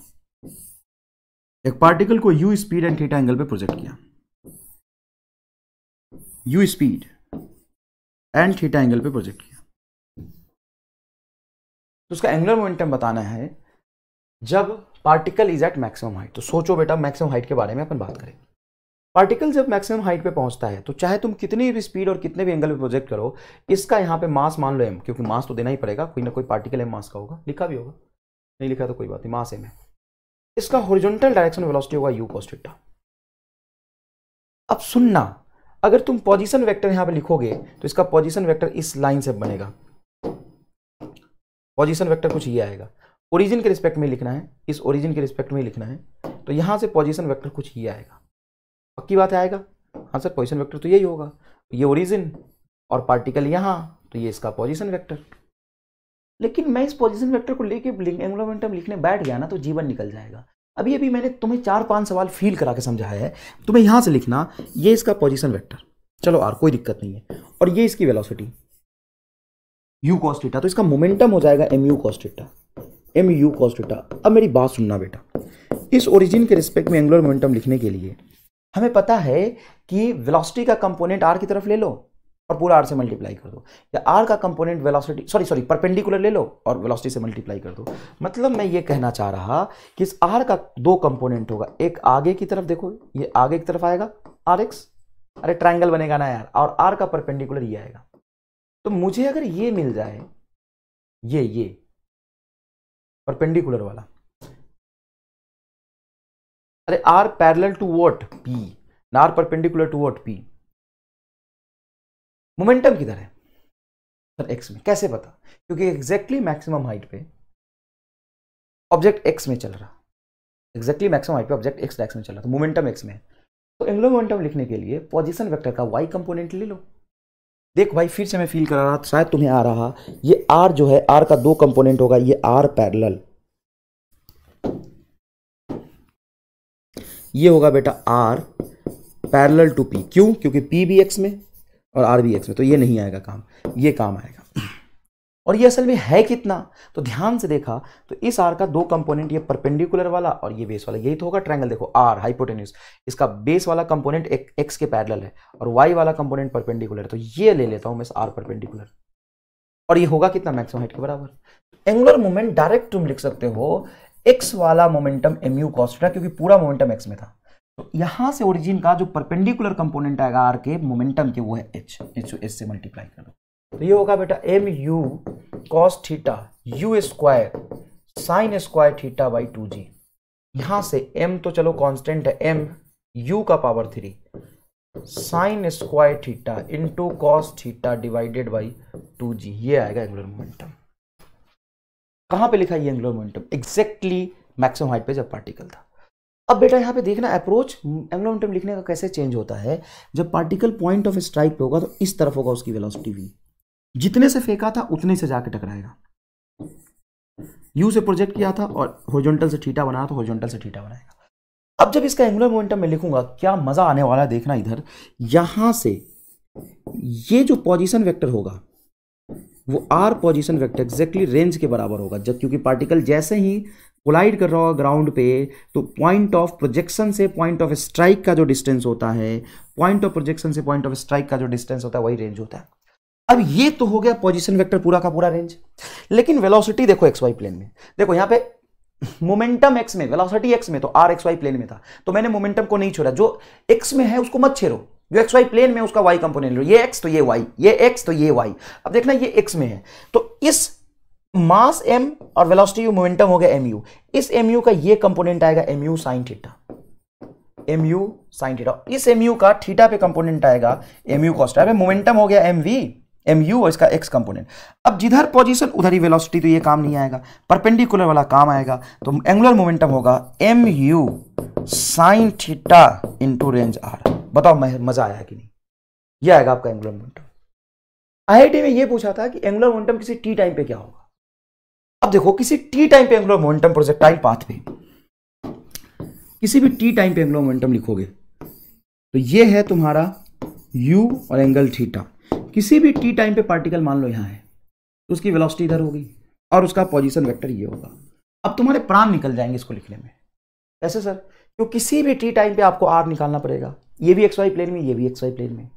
एक पार्टिकल को u speed and theta angle पे प्रोजेक्ट किया u speed and theta angle पे प्रोजेक्ट किया तो उसका एंगुलर मोमेंटम बताना है जब particle is at maximum height तो सोचो बेटा मैक्सिमम हाइट के बारे में अपन बात करें पार्टिकल जब मैक्सिमम हाइट पे पहुंचता है तो चाहे तुम कितनी भी स्पीड और कितने भी एंगल पे प्रोजेक्ट करो इसका यहाँ पे मास मान लो एम क्योंकि मास तो देना ही पड़ेगा कोई ना कोई पार्टिकल एम मास का होगा लिखा भी होगा नहीं लिखा तो कोई बात नहीं मास एम है इसका हॉरिजॉन्टल डायरेक्शन वेलोसिटी होगा यू कॉस्टिटा अब सुनना अगर तुम पोजिशन वैक्टर यहाँ पर लिखोगे तो इसका पोजिशन वैक्टर इस लाइन से बनेगा पोजिशन वैक्टर कुछ ये आएगा ओरिजिन के रिस्पेक्ट में लिखना है इस ओरिजिन के रिस्पेक्ट में लिखना है तो यहाँ से पॉजिशन वैक्टर कुछ ये आएगा पक्की बात आएगा हाँ सर पोजिशन वैक्टर तो यही होगा ये ओरिजिन और पार्टिकल यहाँ तो ये इसका पॉजिशन वैक्टर लेकिन मैं इस पॉजिशन वैक्टर को लेके एंगुलर लिखने बैठ गया ना तो जीवन निकल जाएगा अभी अभी मैंने तुम्हें चार पांच सवाल फील करा के समझाया है तुम्हें यहाँ से लिखना ये इसका पॉजिशन वेक्टर चलो आर कोई दिक्कत नहीं है और ये इसकी वेलोसिटी यू कॉस्टिटा तो इसका मोमेंटम हो जाएगा m u cos theta m u cos theta अब मेरी बात सुनना बेटा इस ओरिजिन के रिस्पेक्ट में एंगुलर मोमेंटम लिखने के लिए हमें पता है कि वेलोसिटी का कंपोनेंट आर की तरफ ले लो और पूरा आर से मल्टीप्लाई कर दो या आर का component velocity sorry sorry perpendicular ले लो और वेलोसिटी से मल्टीप्लाई कर दो मतलब मैं ये कहना चाह रहा कि इस आर का दो कंपोनेंट होगा एक आगे की तरफ देखो ये आगे की तरफ आएगा आर एक्स अरे ट्राइंगल बनेगा ना यार और आर का परपेंडिकुलर ये आएगा तो मुझे अगर ये मिल जाए ये ये परपेंडिकुलर वाला अरे r parallel to what p r perpendicular to what p momentum किधर है सर एक्स में कैसे पता क्योंकि एग्जैक्टली मैक्सिमम हाइट पे ऑब्जेक्ट एक्स में चल रहा एग्जैक्टली मैक्सिमम हाइट पे ऑब्जेक्ट एक्स डायरेक्शन में चल रहा तो मोमेंटम एक्स में तो एंगुलर मोमेंटम लिखने के लिए पोजिशन वेक्टर का वाई कंपोनेंट ले लो देख भाई फिर से मैं फील करा रहा शायद तुम्हें आ रहा ये आर जो है आर का दो कंपोनेंट होगा ये आर पैरेलल ये होगा बेटा आर पैरेलल टू पी क्यों क्योंकि पी बी एक्स में और आर बी एक्स में तो ये नहीं आएगा काम ये काम आएगा और ये असल में है कितना तो ध्यान से देखा तो इस आर का दो कंपोनेंट ये परपेंडिकुलर वाला और ये बेस वाला यही तो होगा ट्रायंगल देखो आर हाइपोटेन्यूस इसका बेस वाला कंपोनेंट एक एक्स के पैरेलल है और वाई वाला कंपोनेंट परपेंडिकुलर तो ये ले लेता हूं मैं इस आर परपेंडिकुलर और ये होगा कितना मैक्सिमम हाइट के बराबर एंगुलर मोमेंट डायरेक्ट तुम लिख सकते हो एक्स वाला मोमेंटम एम यू कॉस्टा क्योंकि पूरा मोमेंटम एक्स में था तो यहां से ओरिजिन का जो परपेंडिकुलर कंपोनेंट आएगा आर के मोमेंटम के वो है एच एच एच से मल्टीप्लाई करो तो ये होगा बेटा m u cos theta u square sine square theta by two g यहाँ से m तो चलो कांस्टेंट है m u का power three sine square theta into cos theta divided by two g ये आएगा एंगुलर मोमेंटम कहाँ पे लिखा ये angular momentum exactly maximum height पे जब पार्टिकल था अब बेटा यहाँ पे देखना अप्रोच एंगुलर मोमेंटम लिखने का कैसे चेंज होता है जब पार्टिकल पॉइंट ऑफ स्ट्राइक पे होगा तो इस तरफ होगा उसकी वेलोसिटी भी जितने से फेंका था उतने से जाके टकराएगा यू से प्रोजेक्ट किया था और हॉरिजॉन्टल से ठीटा बनाया तो हॉरिजॉन्टल से ठीटा बनाएगा अब जब इसका एंगुलर मोमेंटम मैं लिखूंगा क्या मजा आने वाला है देखना इधर यहां से ये जो पोजीशन वेक्टर होगा वो r position vector exactly range के बराबर होगा जब क्योंकि पार्टिकल जैसे ही कोलाइड कर रहा होगा ग्राउंड पे तो पॉइंट ऑफ प्रोजेक्शन से पॉइंट ऑफ स्ट्राइक का जो डिस्टेंस होता है पॉइंट ऑफ प्रोजेक्शन से पॉइंट ऑफ स्ट्राइक का जो डिस्टेंस होता है वही रेंज होता है अब ये तो हो गया पोजिशन वैक्टर पूरा का पूरा रेंज लेकिन वेलोसिटी देखो एक्स वाई प्लेन में देखो यहां पे मोमेंटम एक्स में वेलोसिटी एक्स में तो आर एक्स वाई प्लेन में था तो मैंने मोमेंटम को नहीं छोड़ा जो एक्स में है उसको मत छेड़ो जो एक्स वाई प्लेन में उसका वाई कंपोनेंट लो ये एक्स तो ये वाई ये एक्स तो ये वाई अब देखना ये एक्स में है तो इस मास एम और वेलोसिटी यू मोमेंटम हो गया एम यू इस एम यू का ये कंपोनेंट आएगा m u sine theta m u sine theta इस एम यू का थीटा पे कंपोनेंट आएगा एम यू कॉस्ट मोमेंटम हो गया एम वी एम यू और इसका एक्स कंपोनेंट अब जिधर पोजीशन उधर ही वेलोसिटी तो ये काम नहीं आएगा परपेंडिकुलर वाला काम आएगा तो एंगुलर मोमेंटम होगा m u sine theta into range r बताओ मजा आया कि नहीं यह आएगा आपका एंगुलर मोमेंटम आईआईटी में यह पूछा था कि एंगुलर मोमेंटम किसी टी टाइम पे क्या होगा अब देखो किसी टी टाइम पे एंगुलर मोमेंटम प्रोजेक्टाइल पाथ पे किसी भी टी टाइम पे एंगुलर मोमेंटम लिखोगे तो ये है तुम्हारा यू और एंगल थीटा किसी भी टी टाइम पे पार्टिकल मान लो यहाँ है तो उसकी वेलोसिटी इधर होगी और उसका पोजीशन वेक्टर ये होगा अब तुम्हारे प्राण निकल जाएंगे इसको लिखने में ऐसे सर तो किसी भी टी टाइम पे आपको आर निकालना पड़ेगा ये भी एक्स वाई प्लेन में ये भी एक्स वाई प्लेन में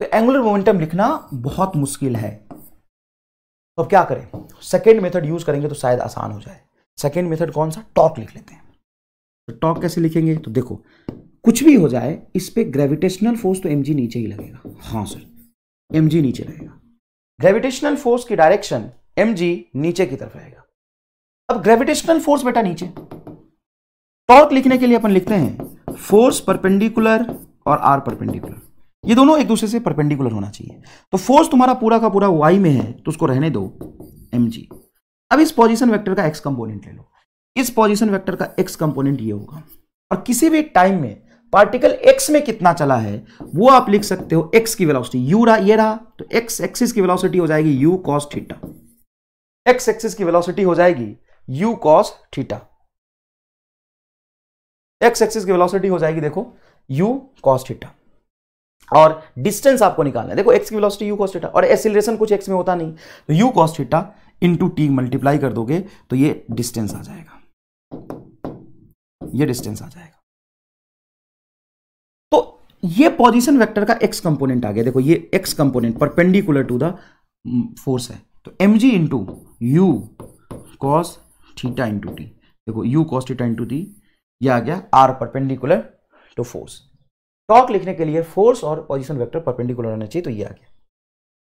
तो एंगुलर मोमेंटम लिखना बहुत मुश्किल है तो अब क्या करें सेकेंड मेथड यूज करेंगे तो शायद आसान हो जाए सेकेंड मेथड कौन सा टॉक लिख लेते हैं तो टॉक कैसे लिखेंगे तो देखो कुछ भी हो जाए इस पर ग्रेविटेशनल फोर्स तो एम नीचे ही लगेगा हाँ सर एम नीचे रहेगा ग्रेविटेशनल फोर्स की डायरेक्शन एम नीचे की तरफ रहेगा अब ग्रेविटेशनल फोर्स बेटा नीचे टॉर्क लिखने के लिए अपन लिखते हैं फोर्स परपेंडिकुलर और आर परपेंडिकुलर ये दोनों एक दूसरे से परपेंडिकुलर होना चाहिए तो फोर्स तुम्हारा पूरा का पूरा वाई में है तो उसको रहने दो एम अब इस पोजिशन वैक्टर का एक्स कंपोनेंट ले लो इस पोजिशन वैक्टर का एक्स कंपोनेंट ये होगा और किसी भी टाइम में पार्टिकल एक्स में कितना चला है वो आप लिख सकते हो एक्स की वेलोसिटी यू रहा ये रहा तो एक्स एक्सिस की वेलोसिटी हो जाएगी u cos theta x axis की वेलोसिटी हो जाएगी u cos theta x axis की वेलोसिटी हो जाएगी देखो यू कॉस थीटा और डिस्टेंस आपको निकालना है देखो एक्स की वेलोसिटी यू कॉस थीटा और एसिलेशन कुछ एक्स में होता नहीं तो u cos theta into t multiply कर दोगे तो ये डिस्टेंस आ जाएगा ये डिस्टेंस आ जाएगा ये पोजीशन वेक्टर का एक्स कंपोनेंट आ गया देखो ये x component perpendicular to the force है तो m g into u cos theta into t देखो u cos theta into t ये आ गया r perpendicular to force torque लिखने के लिए फोर्स और पोजिशन वैक्टर परपेंडिकुलर होना चाहिए तो ये आ गया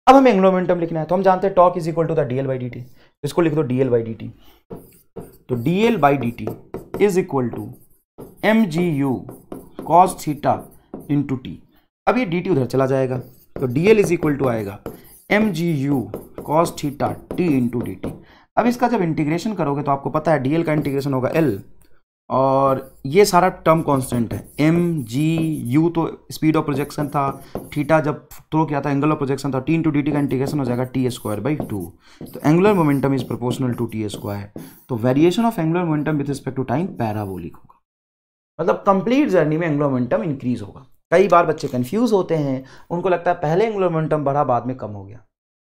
अब हमें एंग्लोमेंटम लिखना है तो हम जानते हैं torque is equal to the d l by d t इसको लिख दो डीएल बाई डी टी तो d l by d t is equal to m g u cos theta into t अब ये डी टी उधर चला जाएगा तो d l is equal to आएगा m g u cos theta t into d t अब इसका जब इंटीग्रेशन करोगे तो आपको पता है डी एल का इंटीग्रेशन होगा एल और ये सारा टर्म कांस्टेंट है एम जी यू तो स्पीड ऑफ प्रोजेक्शन था थीटा जब थ्रो किया था एंगल ऑफ प्रोजेक्शन था टी इंटू डी टी का इंटीग्रेशन हो जाएगा टी स्क्वायर बाई टू तो angular momentum is proportional to t square तो variation of angular momentum with respect to time parabolic होगा मतलब कंप्लीट जर्नी में एंगुलर मोमेंटम इंक्रीज होगा कई बार बच्चे कन्फ्यूज़ होते हैं उनको लगता है पहले एंगुलर मोमेंटम बढ़ा बाद में कम हो गया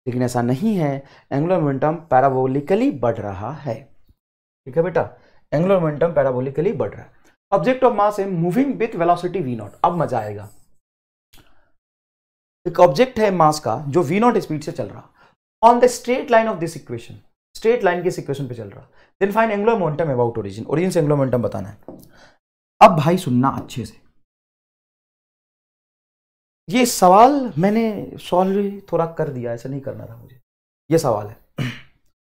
लेकिन ऐसा नहीं है एंगुलर मोमेंटम पैराबोलिकली बढ़ रहा है ठीक है बेटा एंगुलर मोमेंटम पैराबोलिकली बढ़ रहा है ऑब्जेक्ट ऑफ मास है moving with velocity v naught अब मजा आएगा एक ऑब्जेक्ट है मास का जो वी नॉट स्पीड से चल रहा on the straight line of this equation straight line की इक्वेशन पे चल रहा then fine angular momentum about origin origin से एंगुलर मोमेंटम बताना है अब भाई सुनना अच्छे से ये सवाल मैंने सॉल्व थोड़ा कर दिया ऐसा नहीं करना था मुझे ये सवाल है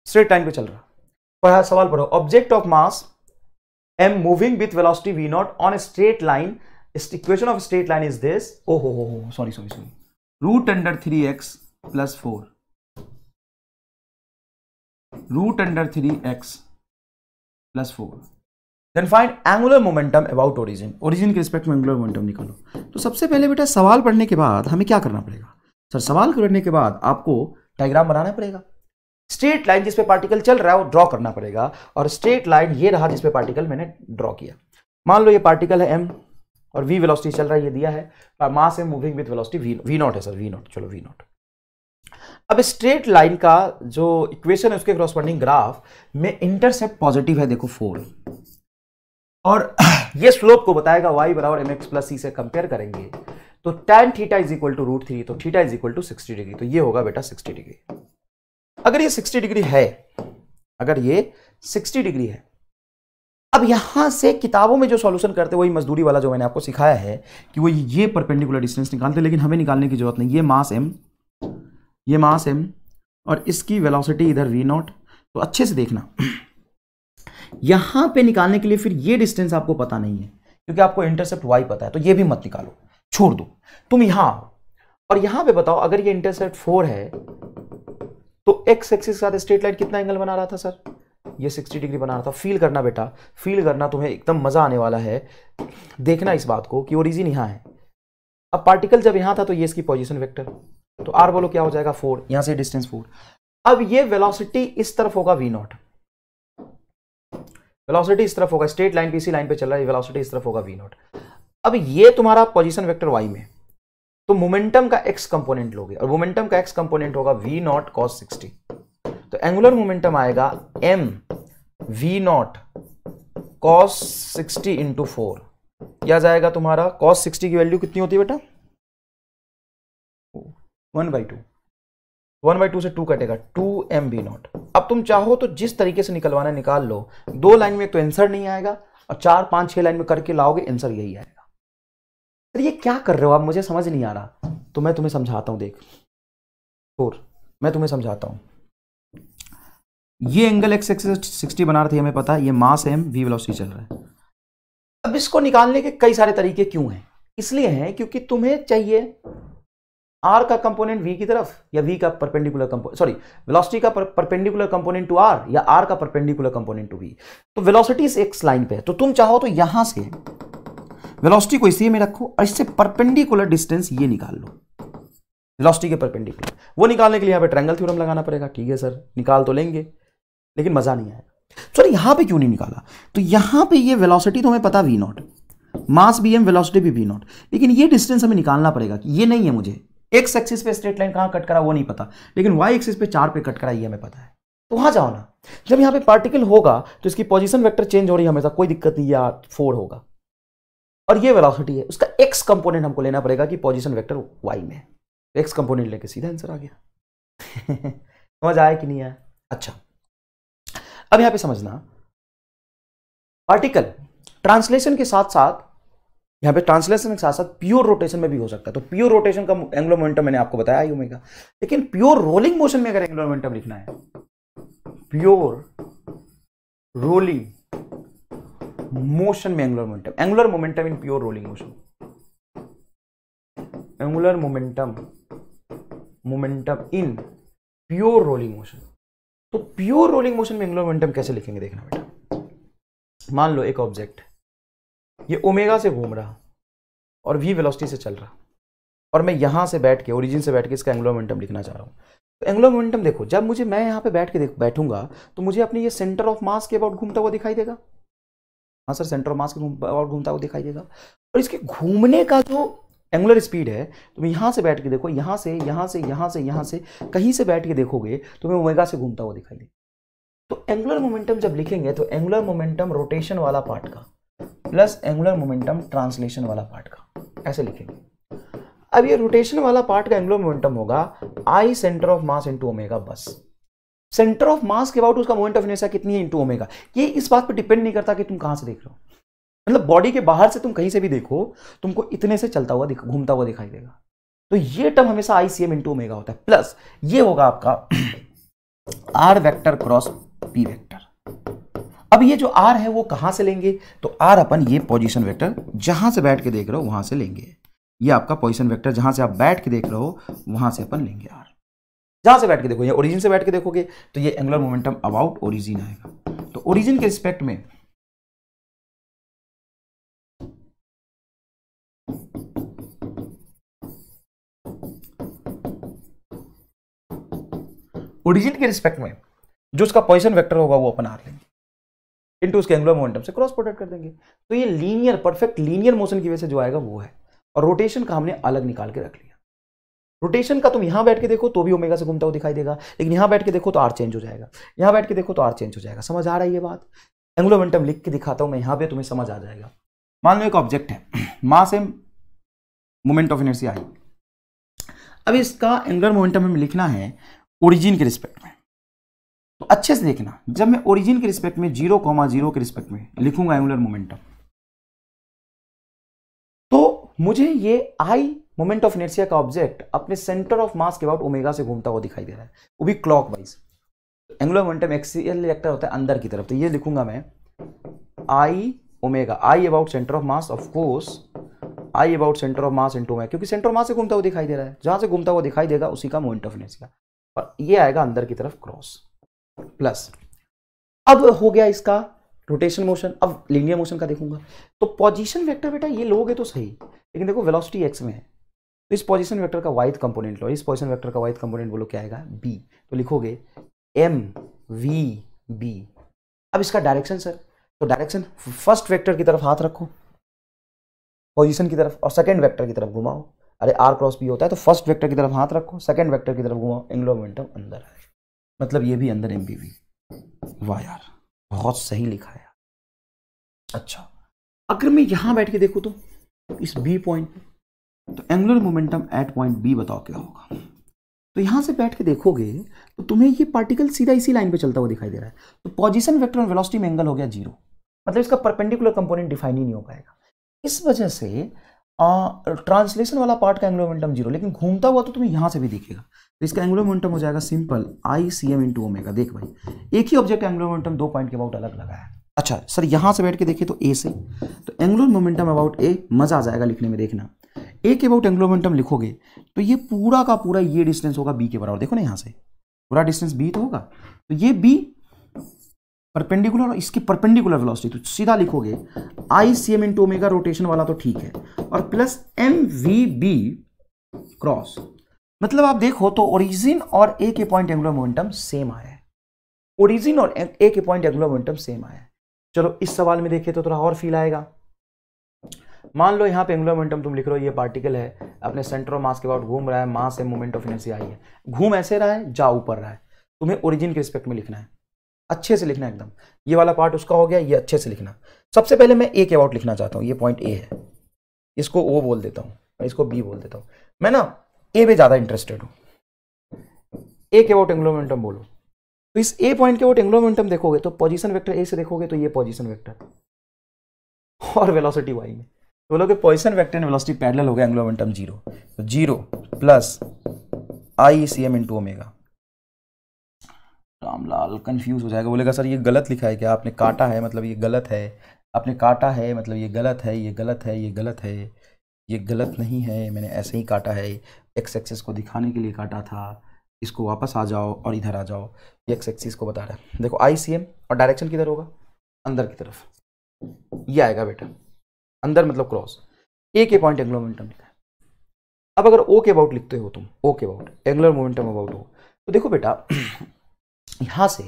स्ट्रेट टाइम पे चल रहा पढ़ा हाँ, सवाल पढ़ो object of mass M moving with velocity v naught on a straight line equation of straight line is this ओ हो हो sorry sorry sorry root under three x plus four root under three x plus four then find angular momentum about origin origin के रिस्पेक्ट में एंगुलर मोमेंटम निकालो तो सबसे पहले बेटा सवाल पढ़ने के बाद हमें क्या करना पड़ेगा सर सवाल करने के बाद आपको डायग्राम बनाना पड़ेगा स्ट्रेट लाइन जिसपे पार्टिकल चल रहा है वो ड्रॉ करना पड़ेगा और स्ट्रेट लाइन ये रहा जिसपे पार्टिकल मैंने ड्रॉ किया मान लो ये पार्टिकल है एम और वी वेलोसिटी चल रहा है ये दिया है मास है moving with velocity v v naught है सर वी नॉट चलो वी नॉट अब स्ट्रेट लाइन का जो इक्वेशन है उसके क्रॉसपॉन्डिंग ग्राफ में इंटरसेप्ट पॉजिटिव है देखो फोर और ये स्लोप को बताएगा वाई बराबर एम एक्स प्लस सी से कंपेयर करेंगे तो tan theta is equal to root three तो theta is equal to sixty degree तो ये होगा बेटा सिक्सटी डिग्री अगर ये सिक्सटी डिग्री है अगर ये सिक्सटी डिग्री है अब यहां से किताबों में जो सॉल्यूशन करते हैं वही मजदूरी वाला जो मैंने आपको सिखाया है कि वो ये परपेंडिकुलर डिस्टेंस निकालते लेकिन हमें निकालने की जरूरत नहीं ये मास एम ये मास एम और इसकी वेलोसिटी इधर वी नॉट तो अच्छे से देखना यहां पे निकालने के लिए फिर ये डिस्टेंस आपको पता नहीं है क्योंकि आपको इंटरसेप्ट वाई पता है तो ये भी मत निकालो छोड़ दो तुम आओ और यहां पे बताओ अगर ये इंटरसेप्ट फोर है तो एक्स एक्सिस के साथ स्ट्रेट लाइन कितना एंगल बना रहा था सर ये 60 डिग्री बना रहा था फील करना बेटा फील करना तुम्हें एकदम मज़ा आने वाला है देखना इस बात को कि ओरिजिन यहां है अब पार्टिकल जब यहां था तो ये इसकी पोजिशन वेक्टर तो आर बोलो क्या हो जाएगा फोर यहां से डिस्टेंस फोर अब ये वेलोसिटी इस तरफ होगा वी नॉट वेलोसिटी इस तरफ होगा स्ट्रेट लाइन पीसी लाइन पे चल रहा है वेलोसिटी इस तरफ होगा वी नॉट अब ये तुम्हारा पोजीशन वेक्टर वाई में तो मोमेंटम का एक्स कंपोनेंट लोगे और मोमेंटम का एक्स कंपोनेंट होगा वी नॉट कॉस सिक्सटी तो एंगुलर मोमेंटम आएगा m v naught cos sixty into four या जाएगा तुम्हारा कॉस सिक्सटी की वैल्यू कितनी होती है बेटा one by two one by two से टू कटेगा टू एम बी नॉट अब तुम चाहो तो जिस तरीके से निकलवाना निकाल लो दो लाइन में तो एंसर नहीं आएगा और चार पांच छह लाइन में करके लाओगे एंसर यही आएगा अरे ये क्या कर रहे हो आप मुझे समझ नहीं आ रहा तो मैं तुम्हें समझाता हूं देख और मैं तुम्हें समझाता हूं ये एंगल एक्स एक्स सिक्सटी बना रहे थे हमें पता है ये मास एम वी वेलोसिटी चल रहा है अब इसको निकालने के कई सारे तरीके क्यों हैं इसलिए हैं क्योंकि तुम्हें चाहिए आर का कंपोनेंट वी की तरफ या वी का परपेंडिकुलर कंपोनेंट सॉरी वेलोसिटी का परपेंडिकुलर कंपोनेंट टू आर या आर का परपेंडिकुलर कंपोनेंट टू वी तो वेलोसिटी इस एक्स लाइन पे है तो तुम चाहो तो यहां से वेलोसिटी को इसी में रखो और इससे परपेंडिकुलर डिस्टेंस ये निकाल लो वेलोसिटी के परपेंडिकुलर वो निकालने के लिए यहां पे ट्रैंगल थ्योरम लगाना पड़ेगा ठीक है सर निकाल तो लेंगे लेकिन मजा नहीं आया सर यहां पे क्यों नहीं निकाला तो यहां पे ये वेलोसिटी तो हमें पता वी नॉट मास भी एम वेलोसिटी भी वी नॉट लेकिन ये डिस्टेंस हमें निकालना पड़ेगा ये नहीं है मुझे एक्स एक्सिस पे स्ट्रेट लाइन कहाँ कट करा वो नहीं पता लेकिन वाई एक्सिस पे चार पे कट करा ये हमें पता है तो वहाँ जाओ ना जब यहाँ पे पार्टिकल होगा तो इसकी पोजिशन वैक्टर चेंज हो रही है हमेशा कोई दिक्कत नहीं या फोर होगा और ये वेलासिटी है उसका एक्स कंपोनेंट हमको लेना पड़ेगा कि पोजिशन वैक्टर वाई में तो एक्स कंपोनेंट लेके सीधा आंसर आ गया समझ आया कि नहीं आया अच्छा अब यहाँ पे समझना पार्टिकल ट्रांसलेशन के साथ साथ यहाँ पे ट्रांसलेशन के साथ साथ प्योर रोटेशन में भी हो सकता है तो प्योर रोटेशन का एंग्लो मोमेंटम मैंने आपको बताया आई ओमेगा लेकिन प्योर रोलिंग मोशन में अगर एंग्लो मोमेंटम लिखना है प्योर रोलिंग मोशन में angular momentum angular momentum in pure rolling motion angular momentum momentum in pure rolling motion तो प्योर रोलिंग मोशन में एंगुलर मोमेंटम कैसे लिखेंगे देखना बेटा मान लो एक ऑब्जेक्ट ये ओमेगा से घूम रहा और वी वेलोसिटी से चल रहा और मैं यहाँ से बैठ के ओरिजिन से बैठ के इसका एंगुलर मोमेंटम लिखना चाह रहा हूँ तो एंगुलर मोमेंटम देखो जब मुझे मैं यहाँ पे बैठ के देख बैठूंगा तो मुझे अपने ये सेंटर ऑफ मास के अबाउट घूमता हुआ दिखाई देगा हाँ सर सेंटर ऑफ मास के अबाउट घूमता हुआ दिखाई देगा और इसके घूमने का जो एंगुलर स्पीड है तुम तो यहाँ से बैठ के देखो यहाँ से यहाँ से यहाँ से यहाँ से कहीं से बैठ के देखोगे तुम्हें तो ओमेगा से घूमता हुआ दिखाई देगा तो एंगुलर मोमेंटम जब लिखेंगे तो एंगुलर मोमेंटम रोटेशन वाला पार्ट का प्लस एंगुलर मोमेंटम ट्रांसलेशन वाला पार्ट का ऐसे लिखेंगे अब ये रोटेशन वाला पार्ट का एंगुलर मोमेंटम होगा I centre of mass into omega बस सेंटर ऑफ मास के अबाउट उसका मोमेंट ऑफ इनर्शिया कितनी है इंटू ओमेगा ये इस बात पर डिपेंड नहीं करता कि तुम कहां से देख रहे हो मतलब बॉडी के बाहर से तुम कहीं से भी देखो तुमको इतने से चलता हुआ घूमता हुआ दिखाई देगा तो ये टर्म हमेशा I c m into omega होता है प्लस ये होगा आपका r vector cross P vector अब ये जो आर है वो कहां से लेंगे तो आर अपन ये पोजिशन वैक्टर जहां से बैठ के देख रहे हो वहां से लेंगे ये आपका पोजिशन वैक्टर जहां से आप बैठ के देख रहे हो वहां से अपन लेंगे आर जहां से बैठ के देखो ये ओरिजिन से बैठ के देखोगे तो ये एंगुलर मोमेंटम अबाउट ओरिजिन आएगा तो ओरिजिन के रिस्पेक्ट में ओरिजिन के रिस्पेक्ट में जो उसका पॉइजन वेक्टर होगा वो अपन आर लेंगे इंटू उसके एंगुलर मोमेंटम से क्रॉस प्रोडक्ट कर देंगे तो ये लीनियर परफेक्ट लीनियर मोशन की वजह से जो आएगा वो है और रोटेशन का हमने अलग निकाल के रख लिया रोटेशन का तुम यहाँ बैठ के देखो तो भी ओमेगा से घूमता हुआ दिखाई देगा लेकिन यहाँ बैठ के देखो तो आर चेंज हो जाएगा यहाँ बैठ के देखो तो आर चेंज हो जाएगा समझ आ रहा है ये बात एंगुलर मोमेंटम लिख के दिखाता हूँ मैं यहाँ पे तुम्हें समझ आ जाएगा मान लो एक ऑब्जेक्ट है mass m moment of inertia I अब इसका एंगुलर मोमेंटम हमें लिखना है ओरिजिन के रिस्पेक्ट में तो अच्छे से देखना जब मैं ओरिजिन के रिस्पेक्ट में जीरो कॉमा जीरो के रिस्पेक्ट में लिखूंगा एंगुलर मोमेंटम तो मुझे ये आई मोमेंट ऑफ इनर्शिया का ऑब्जेक्ट अपने सेंटर ऑफ मास के अबाउट ओमेगा से घूमता हुआ दिखाई दे रहा है वो भी क्लॉक वाइज एंगुलर मोमेंटम एक्सीएल रिएक्टर होता है अंदर की तरफ तो ये लिखूंगा मैं I omega I about centre of mass of course I about centre of mass into omega क्योंकि सेंटर ऑफ मास से घूमता हुआ दिखाई दे रहा है जहां से घूमता हुआ दिखाई देगा उसी का मोमेंट ऑफ इनर्शिया और ये आएगा अंदर की तरफ क्रॉस प्लस अब हो गया इसका रोटेशन मोशन अब लीनियर मोशन का देखूंगा तो पोजीशन वेक्टर बेटा ये लोगे तो सही लेकिन देखो वेलोसिटी एक्स में है तो इस पोजीशन वेक्टर का वाइथ कंपोनेंट लो इस पोजीशन वेक्टर का वाइथ कंपोनेंट बोलो क्या आएगा बी तो लिखोगे एम वी बी अब इसका डायरेक्शन सर तो डायरेक्शन फर्स्ट वेक्टर की तरफ हाथ रखो पोजीशन की तरफ और सेकंड वेक्टर की तरफ घुमाओ अरे आर क्रॉस बी होता है तो फर्स्ट वेक्टर की तरफ हाथ रखो सेकंड वेक्टर की तरफ घुमाओ एंग्लो मोमेंटम अंदर है मतलब ये भी अंदर एम वाह यार बहुत सही लिखा है अच्छा अगर मैं यहां बैठ के देखू तो इस बी पॉइंट पे तो angular momentum at point b बताओ क्या होगा तो यहां से बैठ के देखोगे तो तुम्हें ये पार्टिकल सीधा इसी लाइन पे चलता हुआ दिखाई दे रहा है तो पोजिशन वेक्टर और वेलोसिटी में एंगल हो गया जीरो मतलब इसका परपेंडिकुलर कंपोनेंट डिफाइन ही नहीं हो पाएगा इस वजह से ट्रांसलेशन वाला पार्ट का एंगुलर मोमेंटम जीरो लेकिन घूमता हुआ तो तुम्हें यहां से भी दिखेगा तो इसका एंगुलर मोमेंटम हो जाएगा simple I c m into omega देख भाई एक ही ऑब्जेक्ट एंगुलर मोमेंटम दो पॉइंट के अबाउट अलग लगा है अच्छा सर यहाँ से बैठ के देखिए तो ए से तो एंगुलर मोमेंटम अबाउट ए मज़ा आ जाएगा लिखने में देखना ए के अबाउट एंगुलर मोमेंटम लिखोगे तो ये पूरा का पूरा ये डिस्टेंस होगा बी के बराबर देखो ना यहाँ से पूरा डिस्टेंस बी तो होगा तो ये बी परपेंडिकुलर और इसकी परपेंडिकुलर वेलोसिटी तो सीधा लिखोगे I c m into omega rotation वाला तो ठीक है और plus m v b cross मतलब आप देखो तो ओरिजिन और ए के पॉइंट एंगुलर मोमेंटम सेम आया है ओरिजिन और ए के पॉइंट एंगुलर मोमेंटम सेम आया है चलो इस सवाल में देखिए तो थोड़ा और फील आएगा मान लो यहाँ पे एंगुलर मोमेंटम तुम लिख रहे हो ये पार्टिकल है अपने सेंटर ऑफ मास के बाद घूम रहा है मास है मोमेंट ऑफ इनर्जी आई है घूम ऐसे रहा है जा ऊपर रहा है तुम्हें ओरिजिन के रिस्पेक्ट में लिखना है अच्छे से लिखना एकदम ये वाला पार्ट उसका हो गया ये अच्छे से लिखना सबसे पहले मैं ए के अबाउट लिखना चाहता हूँ ये पॉइंट ए है इसको ओ बोल देता हूँ इसको बी बोल देता हूँ मैं ना ए पे ज़्यादा इंटरेस्टेड हो ए के अबाउट एंग्लोमेंटम बोलो तो इस ए पॉइंट के अबाउट एंग्लोमेंटम देखोगे तो पोजिशन वैक्टर ए से देखोगे तो ये पोजिशन वैक्टर और वेलोसिटी वाई में तो बोलोगे position vector and velocity parallel हो गया एंग्लोमेंटम जीरो तो zero plus I c m into omega Ramlal confuse हो जाएगा बोलेगा सर ये गलत लिखा है क्या आपने काटा है मतलब ये गलत है आपने काटा है मतलब ये गलत है ये गलत है ये गलत है ये गलत नहीं है मैंने ऐसे ही काटा है एक्स एक्सिस को दिखाने के लिए काटा था इसको वापस आ जाओ और इधर आ जाओ ये एक्स एक्सिस को बता रहा है देखो आई सी एम और डायरेक्शन किधर होगा अंदर की तरफ ये आएगा बेटा अंदर मतलब क्रॉस ए के पॉइंट एंगुलर मोमेंटम लिखा है अब अगर ओ के अबाउट लिखते हो तुम ओ के अबाउट एंगुलर मोमेंटम अबाउट हो तो देखो बेटा यहाँ से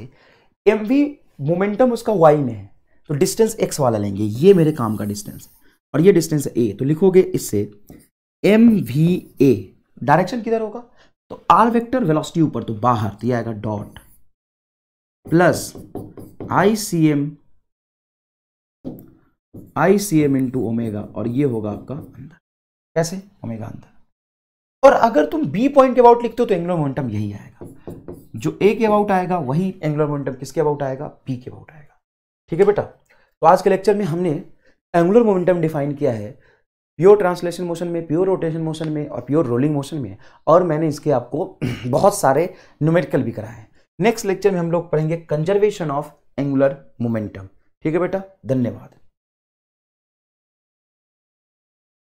एम वी मोमेंटम उसका वाई में है तो डिस्टेंस एक्स वाला लेंगे ये मेरे काम का डिस्टेंस है और ये डिस्टेंस ए तो लिखोगे इससे एम वी ए डायरेक्शन किधर होगा तो आर वेक्टर वेलोसिटी ऊपर तो बाहर दिया आएगा dot plus I c m I c m into omega और ये होगा आपका अंदर कैसे ओमेगा अंदर और अगर तुम बी पॉइंट के अबाउट लिखते हो तो एंगुलर मोमेंटम यही आएगा जो ए के अबाउट आएगा वही एंगुलर मोमेंटम किसके अबाउट आएगा बी के अबाउट आएगा ठीक है बेटा तो आज के लेक्चर में हमने एंगुलर मोमेंटम डिफाइन किया है प्योर ट्रांसलेशन मोशन में प्योर रोटेशन मोशन में और प्योर रोलिंग मोशन में और मैंने इसके आपको बहुत सारे न्यूमेरिकल भी कराए हैं नेक्स्ट लेक्चर में हम लोग पढ़ेंगे कंजर्वेशन ऑफ एंगुलर मोमेंटम ठीक है बेटा धन्यवाद